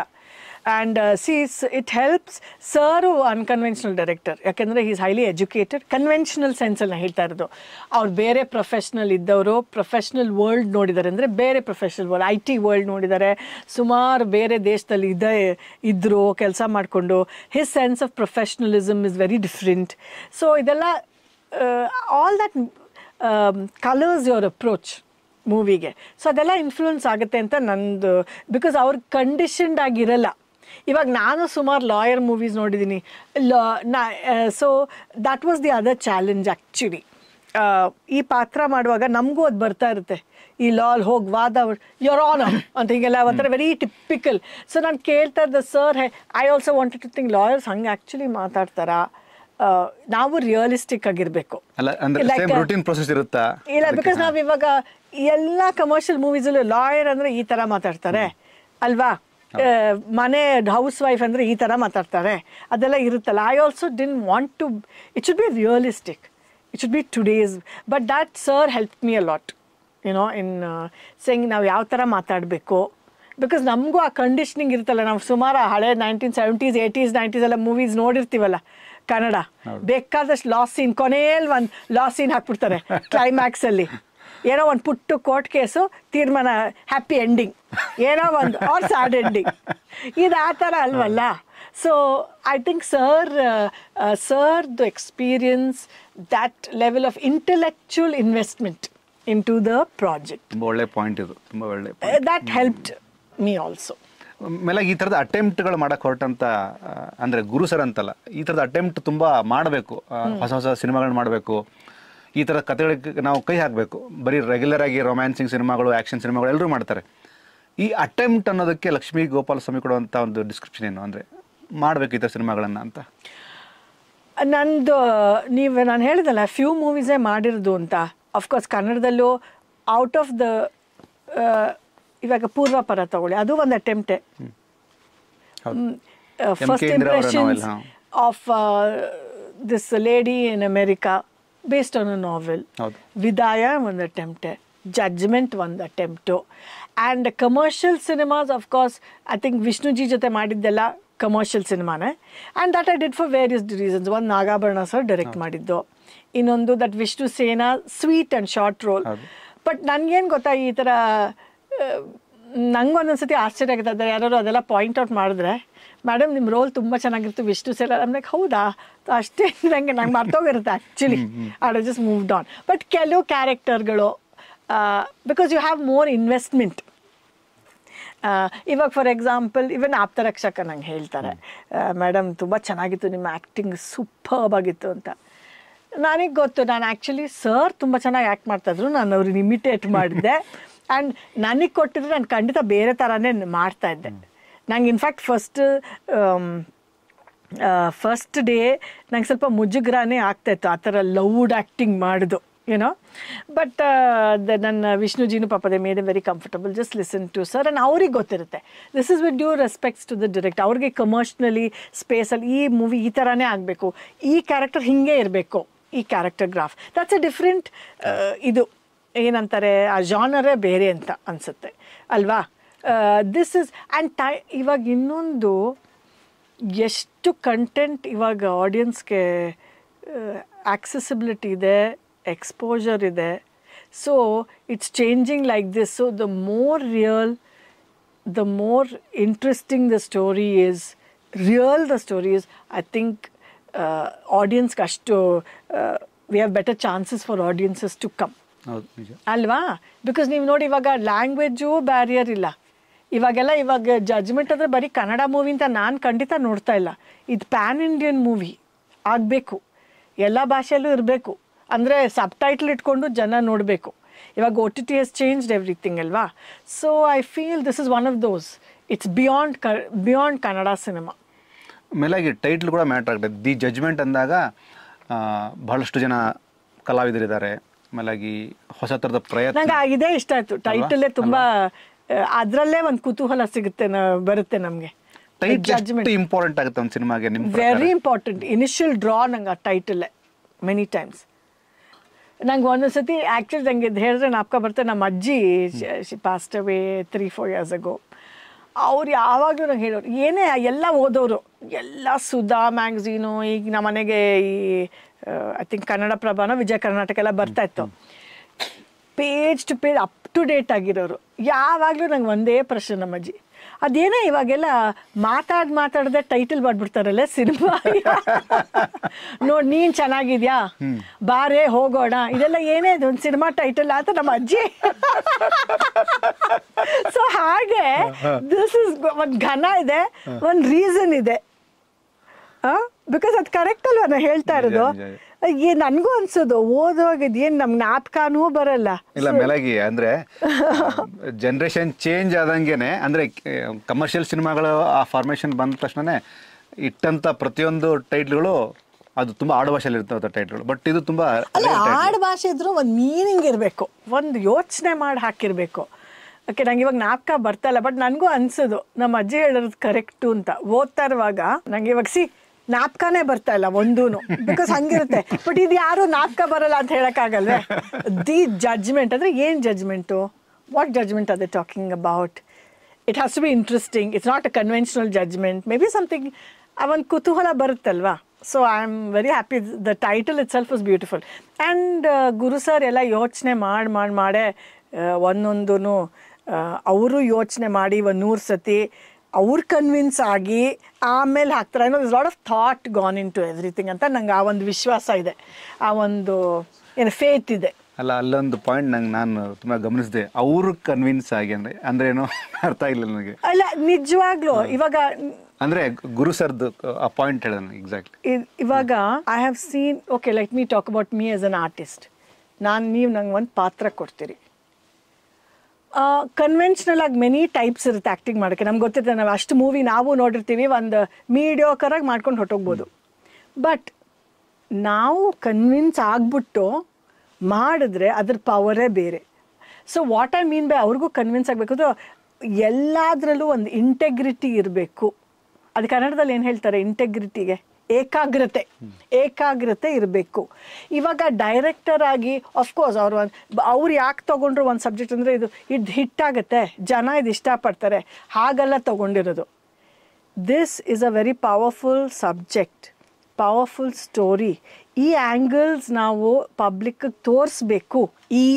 and sees it helps sir unconventional director ಯಾಕೆಂದರೆ ಈಸ್ ಹೈಲಿ ಎಜುಕೇಟೆಡ್ ಕನ್ವೆನ್ಷನಲ್ ಸೆನ್ಸಲ್ಲಿ ಹೇಳ್ತಾ ಇರೋದು ಅವ್ರು ಬೇರೆ ಪ್ರೊಫೆಷ್ನಲ್ ಇದ್ದವರು ಪ್ರೊಫೆಷ್ನಲ್ ವರ್ಲ್ಡ್ ನೋಡಿದ್ದಾರೆ ಅಂದರೆ ಬೇರೆ professional world I T world ನೋಡಿದ್ದಾರೆ ಸುಮಾರು ಬೇರೆ ದೇಶದಲ್ಲಿ ಇದೇ ಇದ್ದರು ಕೆಲಸ ಮಾಡಿಕೊಂಡು his sense of professionalism is very different so ಇದೆಲ್ಲ all that colours your approach ಮೂವಿಗೆ ಸೊ ಅದೆಲ್ಲ ಇನ್ಫ್ಲೂಯೆನ್ಸ್ ಆಗುತ್ತೆ ಅಂತ ನಂದು ಬಿಕಾಸ್ ಅವ್ರ ಕಂಡೀಷನ್ಡ್ ಆಗಿರಲ್ಲ ಇವಾಗ ನಾನು ಸುಮಾರು ಲಾಯರ್ ಮೂವೀಸ್ ನೋಡಿದ್ದೀನಿ so that was the other challenge actually ಈ ಪಾತ್ರ ಮಾಡುವಾಗ ನಮಗೂ ಅದು ಬರ್ತಾ ಇರುತ್ತೆ ಈ ಲಾಲ್ ಹೋಗಿ ವಾದ ಯೋರ್ ಆನ್ ಅಂತ ಹಿಂಗೆಲ್ಲ ಒಂಥರ ವೆರಿ ಟಿಪಿಕಲ್ ಸೊ ನಾನು ಕೇಳ್ತಾ ಇದ್ದೆ sir I also wanted to think lawyers ಹಂಗೆ ಆ್ಯಕ್ಚುಲಿ ಮಾತಾಡ್ತಾರಾ ನಾವು ರಿಯಲಿಸ್ಟಿಕ್ ಆಗಿರಬೇಕು ಇಲ್ಲ ಬಿಕಾಸ್ ನಾವು ಇವಾಗ ಎಲ್ಲ ಕಮರ್ಷಿಯಲ್ ಮೂವೀಸಲ್ಲೂ ಲಾಯರ್ ಅಂದರೆ ಈ ಥರ ಮಾತಾಡ್ತಾರೆ ಅಲ್ವಾ ಮನೆ ಹೌಸ್ ವೈಫ್ ಅಂದರೆ ಈ ಥರ ಮಾತಾಡ್ತಾರೆ ಅದೆಲ್ಲ ಇರುತ್ತಲ್ಲ I also didn't want to it should be realistic it should be today's but that sir help me a lot you know in saying ನಾವು ಯಾವ ಥರ ಮಾತಾಡಬೇಕು ಬಿಕಾಸ್ ನಮಗೂ ಆ ಕಂಡೀಷನಿಂಗ್ ಇರುತ್ತಲ್ಲ ನಾವು ಸುಮಾರು ಹಳೆ ನೈನ್ಟೀನ್ ಸೆವೆಂಟೀಸ್ ಏಯ್ಟೀಸ್ ನೈಂಟೀಸ್ ಎಲ್ಲ ಮೂವೀಸ್ ನೋಡಿರ್ತೀವಲ್ಲ ಕನ್ನಡ ಬೇಕಾದಷ್ಟು ಲಾಸ್ ಸೀನ್ ಕೊನೆಯಲ್ಲಿ ಒಂದು ಲಾಸ್ ಸೀನ್ ಹಾಕ್ಬಿಡ್ತಾರೆ ಕ್ಲೈಮ್ಯಾಕ್ಸಲ್ಲಿ <laughs> ಏನೋ ಒಂದು ಪುಟ್ಟು ಕೋರ್ಟ್ ಕೇಸು ತೀರ್ಮಾನ ಹ್ಯಾಪಿ ಎಂಡಿಂಗ್ ಏನೋ ಒಂದು ಆರ್ ಸ್ಯಾಡ್ ಎಂಡಿಂಗ್ ಇದು ಆ ಥರ ಅಲ್ವಲ್ಲ ಸೊ ಐ ಥಿಂಕ್ ಸರ್ ಸರ್ದು experience that level of intellectual investment into the project ಒಳ್ಳೆ ಪಾಯಿಂಟ್ ಇದು ತುಂಬ ಒಳ್ಳೆ ದ್ಯಾಟ್ ಹೆಲ್ಪ್ಡ್ ಮೀ ಆಲ್ಸೋ ಮೇಲಾಗಿ ಈ ಥರದ ಅಟೆಂಪ್ಟ್ಗಳು ಮಾಡಕ್ಕೆ ಹೊರಟಂತ ಅಂದರೆ ಗುರು ಸರ್ ಅಂತಲ್ಲ ಈ ಥರದ ಅಟೆಂಪ್ಟ್ ತುಂಬ ಮಾಡಬೇಕು ಹೊಸ ಹೊಸ ಸಿನಿಮಾಗಳನ್ನ ಮಾಡಬೇಕು ಈ ಥರ ಕಥೆಗಳಿಗೆ ನಾವು ಕೈ ಹಾಕಬೇಕು ಬರೀ ರೆಗ್ಯುಲರ್ ಆಗಿ ರೊಮ್ಯಾನ್ಸಿಂಗ್ ಸಿನಿಮಾಗಳು ಆ್ಯಕ್ಷನ್ ಸಿನಿಮಾಗಳು ಎಲ್ಲರೂ ಮಾಡ್ತಾರೆ ಈ ಅಟೆಂಪ್ಟ್ ಅನ್ನೋದಕ್ಕೆ ಲಕ್ಷ್ಮೀ ಗೋಪಾಲ ಸ್ವಾಮಿ ಕೊಡುವಂಥ ಒಂದು ಡಿಸ್ಕ್ರಿಪ್ಷನ್ ಏನು ಅಂದರೆ ಮಾಡಬೇಕು ಈ ಥರ ಸಿನಿಮಾಗಳನ್ನು ಅಂತ ನಂದು ನೀವು ನಾನು ಹೇಳಿದಲ್ಲ ಫ್ಯೂ ಮೂವೀಸೇ ಮಾಡಿರೋದು ಅಂತ ಅಫ್ಕೋರ್ಸ್ ಕನ್ನಡದಲ್ಲೂ ಔಟ್ ಆಫ್ ದ ಇವಾಗ ಪೂರ್ವ ಪರ ತಗೊಳ್ಳಿ ಅದು ಒಂದು ಅಟೆಂಪ್ಟೆ first impressions of this lady in America based on a novel ವಿದಾಯ ಒಂದು ಅಟೆಂಪ್ಟ್ ಜಡ್ಜ್ಮೆಂಟ್ ಒಂದು attempt and commercial cinemas of course I think Vishnuji ಜೊತೆ ಮಾಡಿದ್ದೆಲ್ಲ ಕಮರ್ಷಿಯಲ್ ಸಿನಿಮಾನೇ and that I did for various reasons ಒಂದು ನಾಗಾಭರಣ ಸರ್ ಡೈರೆಕ್ಟ್ ಮಾಡಿದ್ದು ಇನ್ನೊಂದು that Vishnu Sena sweet and short role but ನನಗೇನು ಗೊತ್ತಾ ಈ ಥರ ನಂಗೆ ಒಂದೊಂದು ಸತಿ ಆಶ್ಚರ್ಯ ಆಗುತ್ತೆ ಯಾರು ಅದೆಲ್ಲ ಪಾಯಿಂಟ್ ಔಟ್ ಮಾಡಿದ್ರೆ ಮೇಡಮ್ ನಿಮ್ಮ ರೋಲ್ ತುಂಬ ಚೆನ್ನಾಗಿರ್ತು ವಿಷ್ಣು ಸೇರ ನಮ್ಗೆ ಹೌದಾ ಅಷ್ಟೇ ನಂಗೆ ನಂಗೆ ಮರ್ತೋಗಿರುತ್ತೆ actually I just move on but ಕೆಲವು ಕ್ಯಾರೆಕ್ಟರ್ಗಳು because you have more investment ಇವಾಗ ಫಾರ್ ಎಕ್ಸಾಂಪಲ್ ಇವನ್ ಆಪ್ತರಕ್ಷಕ ನಂಗೆ ಹೇಳ್ತಾರೆ ಮೇಡಮ್ ತುಂಬ ಚೆನ್ನಾಗಿತ್ತು ನಿಮ್ಮ ಆ್ಯಕ್ಟಿಂಗ್ ಸೂಪರ್ಬ್ ಆಗಿತ್ತು ಅಂತ ನನಗೆ ಗೊತ್ತು ನಾನು ಆ್ಯಕ್ಚುಲಿ ಸರ್ ತುಂಬ ಚೆನ್ನಾಗಿ ಆ್ಯಕ್ಟ್ ಮಾಡ್ತಾಯಿದ್ರು ನಾನು ಅವ್ರಿಗೆ ಇಮಿಟೇಟ್ ಮಾಡಿದ್ದೆ ಆ್ಯಂಡ್ <laughs> ನನಗೆ ಕೊಟ್ಟಿದ್ರೆ ನಾನು ಖಂಡಿತ ಬೇರೆ ಥರನೇ ಮಾಡ್ತಾ ಇದ್ದೆ ನಂಗೆ ಇನ್ಫ್ಯಾಕ್ಟ್ ಫಸ್ಟ್ ಫಸ್ಟ್ ಡೇ ನಂಗೆ ಸ್ವಲ್ಪ ಮುಜುಗರನೇ ಆಗ್ತಾಯಿತ್ತು ಆ ಥರ ಲೌಡ್ ಆ್ಯಕ್ಟಿಂಗ್ ಮಾಡೋದು ಏನೋ ಬಟ್ ದ ನನ್ನ ವಿಷ್ಣುಜಿನೂ ಪಾಪ they made a very comfortable just listen to sir and ಅವ್ರಿಗೆ ಗೊತ್ತಿರುತ್ತೆ this is with due respects to the direct ಅವ್ರಿಗೆ ಕಮರ್ಷ್ನಲಿ ಸ್ಪೇಸಲ್ಲಿ ಈ ಮೂವಿ ಈ ಥರನೇ ಆಗಬೇಕು ಈ ಕ್ಯಾರೆಕ್ಟರ್ ಹಿಂಗೆ ಇರಬೇಕು ಈ character graph that's a different ಇದು ಏನಂತಾರೆ ಆ ಜಾನರೇ ಬೇರೆ ಅಂತ ಅನಿಸುತ್ತೆ ಅಲ್ವಾ ದಿಸ್ ಇಸ್ ಆ್ಯಂಡ್ ಟೈ ಇವಾಗ ಇನ್ನೊಂದು ಎಷ್ಟು ಕಂಟೆಂಟ್ ಇವಾಗ ಆಡಿಯನ್ಸ್ಗೆ ಆಕ್ಸೆಸಿಬಿಲಿಟಿ ಇದೆ ಎಕ್ಸ್ಪೋಜರ್ ಇದೆ so it's changing like this so the more real the more interesting the story is real the story is I think ಆಡಿಯನ್ಸ್ಗೆ ಅಷ್ಟು we have better chances for audiences to come ಅಲ್ವಾ because ನೀವು ನೋಡಿ ಇವಾಗ language barrier ಇಲ್ಲ ಇವಾಗೆಲ್ಲ ಇವಾಗ judgement ಅಂದರೆ ಬರೀ ಕನ್ನಡ ಮೂವಿ ಅಂತ ನಾನು ಖಂಡಿತ ನೋಡ್ತಾ ಇಲ್ಲ ಇದು ಪ್ಯಾನ್ ಇಂಡಿಯನ್ ಮೂವಿ ಆಗಬೇಕು ಎಲ್ಲ ಭಾಷೆಯಲ್ಲೂ ಇರಬೇಕು ಅಂದರೆ ಸಬ್ ಟೈಟ್ಲ್ ಇಟ್ಕೊಂಡು ಜನ ನೋಡಬೇಕು ಇವಾಗ O T T S changed everything ಅಲ್ವಾ so I feel this is one of those it's beyond ಕ ಬಿಯಾಂಡ್ ಕನ್ನಡ ಸಿನಿಮಾ ಮೇಲಾಗಿ ಟೈಟ್ಲ್ ಕೂಡ ಮ್ಯಾಟ್ರ್ ಆಗ್ತದೆ ದಿ ಜಜ್ಮೆಂಟ್ ಅಂದಾಗ ಬಹಳಷ್ಟು ಜನ ಕಲಾವಿದರಿದ್ದಾರೆ ಆಮೇಲಾಗಿ ಹೊಸ ಥರದ ಪ್ರಯತ್ನ ಇದೇ ಇಷ್ಟ ಆಯಿತು ಟೈಟಲ್ಲೇ ತುಂಬ ಅದರಲ್ಲೇ ಒಂದು ಕುತೂಹಲ ಸಿಗುತ್ತೆ ಬರುತ್ತೆ ನಮಗೆ ಇಂಪಾರ್ಟೆಂಟ್ ಆಗುತ್ತೆ ಸಿನಿಮಾಗೆ ವೆರಿ ಇಂಪಾರ್ಟೆಂಟ್ ಇನಿಷಿಯಲ್ ಡ್ರಾ ನಂಗೆ ಆ ಟೈಟಲ್ಲೇ ಮೆನಿ ಟೈಮ್ಸ್ ನಂಗೆ ಒಂದೊಂದ್ಸತಿ ಆ್ಯಕ್ಚುಲಿ ನಂಗೆ ಇದು ಹೇಳಿದ್ರೆ ನಾಪ್ಕ ಬರ್ತೆ ನಮ್ಮ ಅಜ್ಜಿ she passed away three four years ago ಅವ್ರು ಯಾವಾಗಲೂ ನಂಗೆ ಹೇಳೋರು ಏನೇ ಎಲ್ಲ ಓದೋರು ಎಲ್ಲ ಸುಧಾ ಮ್ಯಾಗ್ಝೀನು ಈಗ ನಮ್ಮ ಮನೆಗೆ ಈ ಐ ಥಿಂಕ್ ಕನ್ನಡ ಪ್ರಭಾನ ವಿಜಯ ಕರ್ನಾಟಕ ಎಲ್ಲ ಬರ್ತಾ ಇತ್ತು page to page up to date ಆಗಿರೋರು ಯಾವಾಗಲೂ ನಂಗೆ ಒಂದೇ ಪ್ರಶ್ನೆ ನಮ್ಮಜ್ಜಿ ಅದೇನೇ ಇವಾಗೆಲ್ಲ ಮಾತಾಡ್ ಮಾತಾಡದೆ ಟೈಟಲ್ ಮಾಡ್ಬಿಡ್ತಾರಲ್ಲ ಸಿನಿಮಾ ನೋಡ್ ನೀನ್ ಚೆನ್ನಾಗಿದ್ಯಾ ಬಾರೆ ಹೋಗೋಣ ಇದೆಲ್ಲ ಏನೇ ಒಂದು ಸಿನಿಮಾ ಟೈಟಲ್ ಆತ ನಮ್ಮ ಅಜ್ಜಿ ಸೊ ಹಾಗೆ ದಿಸ್ ಇಸ್ ಒಂದ್ ಘನ ಇದೆ ಒಂದ್ ರೀಸನ್ ಇದೆ ಬಿಕಾಸ್ ಅದು ಕರೆಕ್ಟ್ ಅಲ್ವಾ ನಾನು ಹೇಳ್ತಾ ಇರೋದು ನನ್ಗೂ ನನಗೂ ಅನ್ಸೋದು ಓದುವಾಗ ಇದೇನು ನಮ್ ಜ್ಞಾಪಕನೂ ಬರಲ್ಲ ಇಲ್ಲ ಮೆಲಗಿ ಅಂದ್ರೆ ಜನ್ರೇಷನ್ <laughs> ಚೇಂಜ್ ಆದಂಗೆನೆ ಅಂದ್ರೆ ಕಮರ್ಷಿಯಲ್ ಸಿನಿಮಾಗಳು ಆ ಫಾರ್ಮೇಷನ್ ಬಂದ ತಕ್ಷಣನೇ ಇಟ್ಟಂತ ಪ್ರತಿಯೊಂದು ಟೈಟ್ಲ್ಗಳು ಅದು ತುಂಬಾ ಆಡುಭಾಷೆಯಲ್ಲಿ ಇರ್ತವೆ ಟೈಟ್ಲ್ಗಳು ಬಟ್ ಇದು ತುಂಬಾ ಅಲ್ಲ ಆಡುಭಾಷೆ ಇದ್ರೂ ಒಂದು ಮೀನಿಂಗ್ ಇರಬೇಕು ಒಂದು ಯೋಚನೆ ಮಾಡಿ ಹಾಕಿರ್ಬೇಕು ಓಕೆ ನಂಗೆ ಇವಾಗ ನಾಪಕ ಬರ್ತಲ್ಲ ಬಟ್ ನನಗೂ ಅನ್ಸೋದು ನಮ್ಮ ಅಜ್ಜಿ ಹೇಳೋದು ಕರೆಕ್ಟು ಅಂತ ಓದ್ತಾ ಇರುವಾಗ ನಂಗೆ ಇವಾಗ ಸಿ ನಾಪ್ಕಾನೇ ಬರ್ತಾ ಇಲ್ಲ ಒಂದೂನು ಬಿಕಾಸ್ ಹಂಗಿರುತ್ತೆ ಬಟ್ ಇದು ಯಾರು ನಾಪ್ಕ ಬರಲ್ಲ ಅಂತ ಹೇಳಕ್ಕಾಗಲ್ವೇ ದಿ ಜಡ್ಜ್ಮೆಂಟ್ ಅಂದ್ರೆ ಏನ್ ಜಡ್ಜ್ಮೆಂಟು ವಾಟ್ ಜಡ್ಜ್ಮೆಂಟ್ ಅದೇ talking about it has to be interesting it's not a conventional judgement maybe something ಆ ಒಂದು ಕುತೂಹಲ ಬರುತ್ತಲ್ವಾ so I am very happy the title itself is beautiful and Guru sir ಎಲ್ಲ ಯೋಚನೆ uh, uh, ಮಾಡಿ ಮಾಡಿ ಮಾಡೇ ಒಂದೊಂದು ಅವರು ಯೋಚನೆ ಮಾಡಿ ಒಂದು ನೂರು ಸತಿ ಅವ್ರು ಕನ್ವಿನ್ಸ್ ಆಗಿ ಆಮೇಲೆ ಹಾಕ್ತಾರೆ ಅನ್ನೋ is lot of thought gone into everything ಅಂತ ನಂಗೆ ಆ ಒಂದು ವಿಶ್ವಾಸ ಇದೆ ಆ ಒಂದು ಏನು ಫೇತ್ ಇದೆ ಅಲ್ಲ ಅಲ್ಲೊಂದು ಪಾಯಿಂಟ್ ನಂಗೆ ನಾನು ತುಂಬ ಗಮನಿಸಿದೆ ಅವರು ಕನ್ವಿನ್ಸ್ ಆಗಿ ಅಂದರೆ ಅಂದ್ರೆ ಏನೋ ಅರ್ಥ ಆಗಿಲ್ಲ ನನಗೆ ಅಲ್ಲ ನಿಜವಾಗ್ಲೂ ಇವಾಗ ಅಂದ್ರೆ ಗುರು ಸರ್ದು ಆ ಪಾಯಿಂಟ್ ಹೇಳ ಎಕ್ಸಾಕ್ಟ್ಲಿ ಇವಾಗ I have seen okay let me talk about me as an artist ನಾನು ನೀವು ನಂಗೆ ಒಂದು ಪಾತ್ರ ಕೊಡ್ತೀರಿ ಕನ್ವೆನ್ಷನಲ್ ಆಗಿ ಮೆನಿ ಟೈಪ್ಸ್ ಇರುತ್ತೆ ಆ್ಯಕ್ಟಿಂಗ್ ಮಾಡೋಕ್ಕೆ ನಮ್ಗೆ ಗೊತ್ತಿರ್ತದೆ ನಾವು ಅಷ್ಟು ಮೂವಿ ನಾವು ನೋಡಿರ್ತೀವಿ ಒಂದು ಮೀಡಿಯೋಕರಾಗಿ ಮಾಡ್ಕೊಂಡು ಹೊಟ್ಟೋಗ್ಬೋದು ಬಟ್ ನಾವು ಕನ್ವಿನ್ಸ್ ಆಗ್ಬಿಟ್ಟು ಮಾಡಿದ್ರೆ ಅದ್ರ ಪವರೇ ಬೇರೆ so what I mean by ಅವ್ರಿಗೂ ಕನ್ವಿನ್ಸ್ ಆಗಬೇಕು ಎಲ್ಲದರಲ್ಲೂ ಒಂದು ಇಂಟೆಗ್ರಿಟಿ ಇರಬೇಕು ಅದು ಕನ್ನಡದಲ್ಲಿ ಏನು ಹೇಳ್ತಾರೆ ಇಂಟೆಗ್ರಿಟಿಗೆ ಏಕಾಗ್ರತೆ ಏಕಾಗ್ರತೆ ಇರಬೇಕು ಇವಾಗ ಡೈರೆಕ್ಟರ್ ಆಗಿ ಅಫ್ಕೋರ್ಸ್ ಅವರು ಒಂದು ಅವ್ರು ಯಾಕೆ ತೊಗೊಂಡ್ರು ಒಂದು ಸಬ್ಜೆಕ್ಟ್ ಅಂದರೆ ಇದು ಇದು ಹಿಟ್ಟಾಗುತ್ತೆ ಜನ ಇದು ಇಷ್ಟಪಡ್ತಾರೆ ಹಾಗೆಲ್ಲ ತೊಗೊಂಡಿರೋದು this is a very powerful subject powerful story ಈ ಆ್ಯಂಗಲ್ಸ್ ನಾವು ಪಬ್ಲಿಕ್ಗೆ ತೋರಿಸ್ಬೇಕು ಈ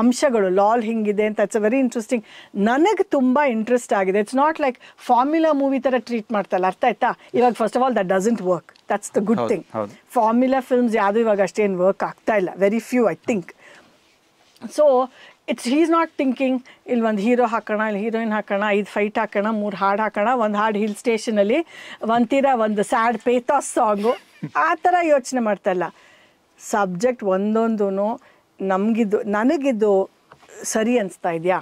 ಅಂಶಗಳು ಲಾಲ್ ಹಿಂಗಿದೆ ಅಂತ ಇಟ್ಸ್ ಅ ವೆರಿ ಇಂಟ್ರೆಸ್ಟಿಂಗ್ ನನಗೆ ತುಂಬ ಇಂಟ್ರೆಸ್ಟ್ ಆಗಿದೆ it's not like formula movie ಥರ ಟ್ರೀಟ್ ಮಾಡ್ತಲ್ಲ ಅರ್ಥ ಆಯ್ತಾ ಇವಾಗ first of all that doesn't work that's the good thing formula films ಯಾವುದು ಇವಾಗ ಅಷ್ಟೇನು ವರ್ಕ್ ಆಗ್ತಾ ಇಲ್ಲ very few I think so it's he's not thinking ಇಲ್ಲಿ ಒಂದು ಹೀರೋ ಹಾಕೋಣ ಇಲ್ಲಿ ಹೀರೋಯಿನ್ ಹಾಕೋಣ ಐದು ಫೈಟ್ ಹಾಕೋಣ ಮೂರು ಹಾಡು ಹಾಕೋಣ ಒಂದು ಹಾಡು ಹಿಲ್ ಸ್ಟೇಷನಲ್ಲಿ ಒಂದು ಒಂದು ಸ್ಯಾಡ್ ಪೇತಾಸ್ ಸಾಂಗು ಆ ಥರ ಯೋಚನೆ ಮಾಡ್ತಾ ಇಲ್ಲ ಸಬ್ಜೆಕ್ಟ್ ಒಂದೊಂದು ನಮಗಿದು ನನಗಿದು ಸರಿ ಅನಿಸ್ತಾ ಇದೆಯಾ